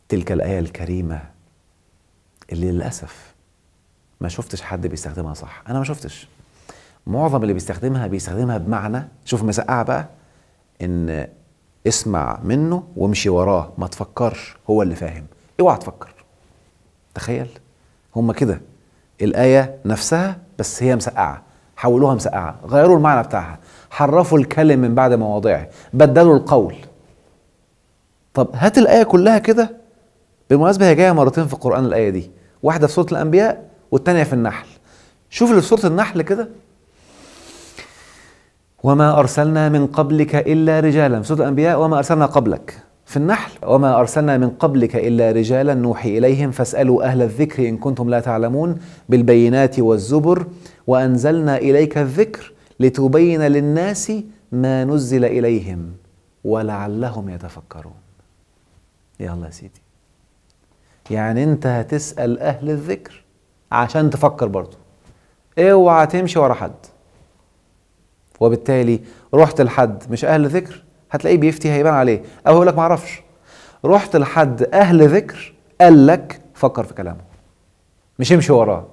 تلك الآية الكريمة اللي للأسف ما شفتش حد بيستخدمها صح أنا ما شفتش معظم اللي بيستخدمها بيستخدمها بمعنى شوف مسقعة بقى إن اسمع منه وامشي وراه ما تفكرش هو اللي فاهم اوعى تفكر تخيل هما كده الآية نفسها بس هي مسقعة حولوها مسقعة غيروا المعنى بتاعها حرفوا الكلم من بعد مواضعه بدلوا القول طب هات الآية كلها كده بالمناسبه هي جايه مرتين في القران الايه دي واحده في سوره الانبياء والثانيه في النحل شوف اللي في سوره النحل كده وما ارسلنا من قبلك الا رجالا في سوره الانبياء وما ارسلنا قبلك في النحل وما ارسلنا من قبلك الا رجالا نوحي اليهم فاسالوا اهل الذكر ان كنتم لا تعلمون بالبينات والزبر وانزلنا اليك الذكر لتبين للناس ما نزل اليهم ولعلهم يتفكرون يلا يا سيدي يعني انت هتسأل اهل الذكر عشان تفكر برضه اوعى تمشي ورا حد وبالتالي رحت لحد مش اهل ذكر هتلاقيه بيفتي هيبان عليه او يقول لك ما رحت لحد اهل ذكر قال لك فكر في كلامه مش امشي وراه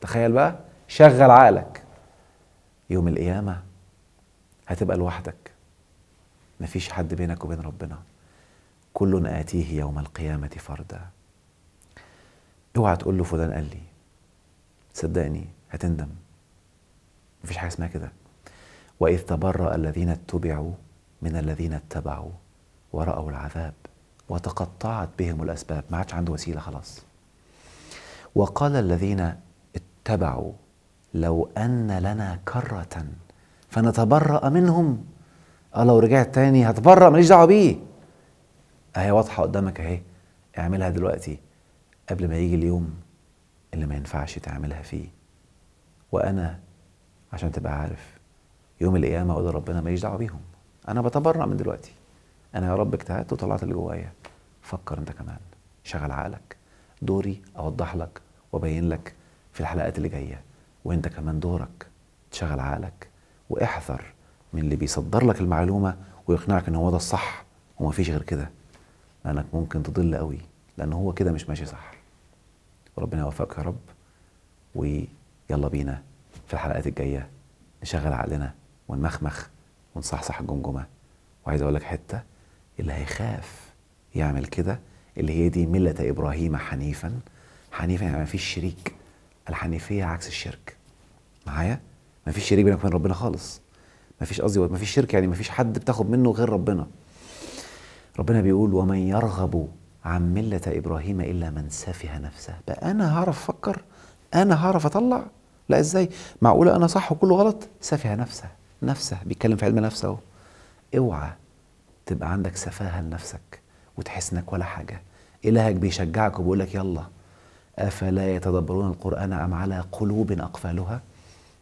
تخيل بقى شغل عقلك يوم القيامه هتبقى لوحدك مفيش حد بينك وبين ربنا كل آتيه يوم القيامة فردا اوعى تقول له فلان قال لي صدقني هتندم مفيش حاجه اسمها كده واذ تبرا الذين اتبعوا من الذين اتبعوا وراوا العذاب وتقطعت بهم الاسباب ما عادش عنده وسيله خلاص وقال الذين اتبعوا لو ان لنا كره فنتبرا منهم اه لو رجعت تاني هتبرا ماليش دعوه بيه اهي واضحه قدامك اهي اعملها دلوقتي قبل ما يجي اليوم اللي ما ينفعش تعملها فيه وأنا عشان تبقى عارف يوم القيامة أقول ربنا ماليش دعوة بيهم أنا بتبرع من دلوقتي أنا يا رب اجتهدت وطلعت اللي جوايا فكر أنت كمان شغل عقلك دوري أوضح لك وأبين لك في الحلقات اللي جاية وأنت كمان دورك تشغل عقلك واحذر من اللي بيصدر لك المعلومة ويقنعك إن هو ده الصح ومفيش غير كده لأنك ممكن تضل قوي لأن هو كده مش ماشي صح وربنا يوفقك يا رب ويلا بينا في الحلقات الجايه نشغل عقلنا ونمخمخ ونصحصح الجمجمه وعايز اقول لك حته اللي هيخاف يعمل كده اللي هي دي مله ابراهيم حنيفا حنيفا يعني ما فيش شريك الحنيفيه عكس الشرك معايا ما فيش شريك بينك وبين ربنا خالص ما فيش قصدي ما فيش شرك يعني ما فيش حد بتاخد منه غير ربنا ربنا بيقول ومن يرغب عن ملة إبراهيم إلا من سفه نفسه بقى أنا هعرف أفكر أنا هعرف أطلع لا إزاي معقولة أنا صح وكله غلط سفه نفسه نفسه بيتكلم في علم نفسه أهو اوعى تبقى عندك سفاهة لنفسك وتحس إنك ولا حاجة إلهك بيشجعك وبيقول لك يلا أفلا يتدبرون القرآن أم على قلوب أقفالها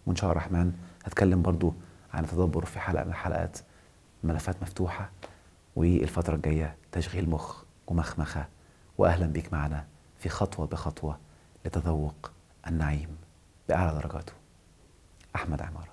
وإن شاء الله الرحمن هتكلم برضو عن التدبر في حلقة من الحلقات ملفات مفتوحة والفترة الجاية تشغيل مخ ومخمخة وأهلا بك معنا في خطوة بخطوة لتذوق النعيم بأعلى درجاته أحمد عمار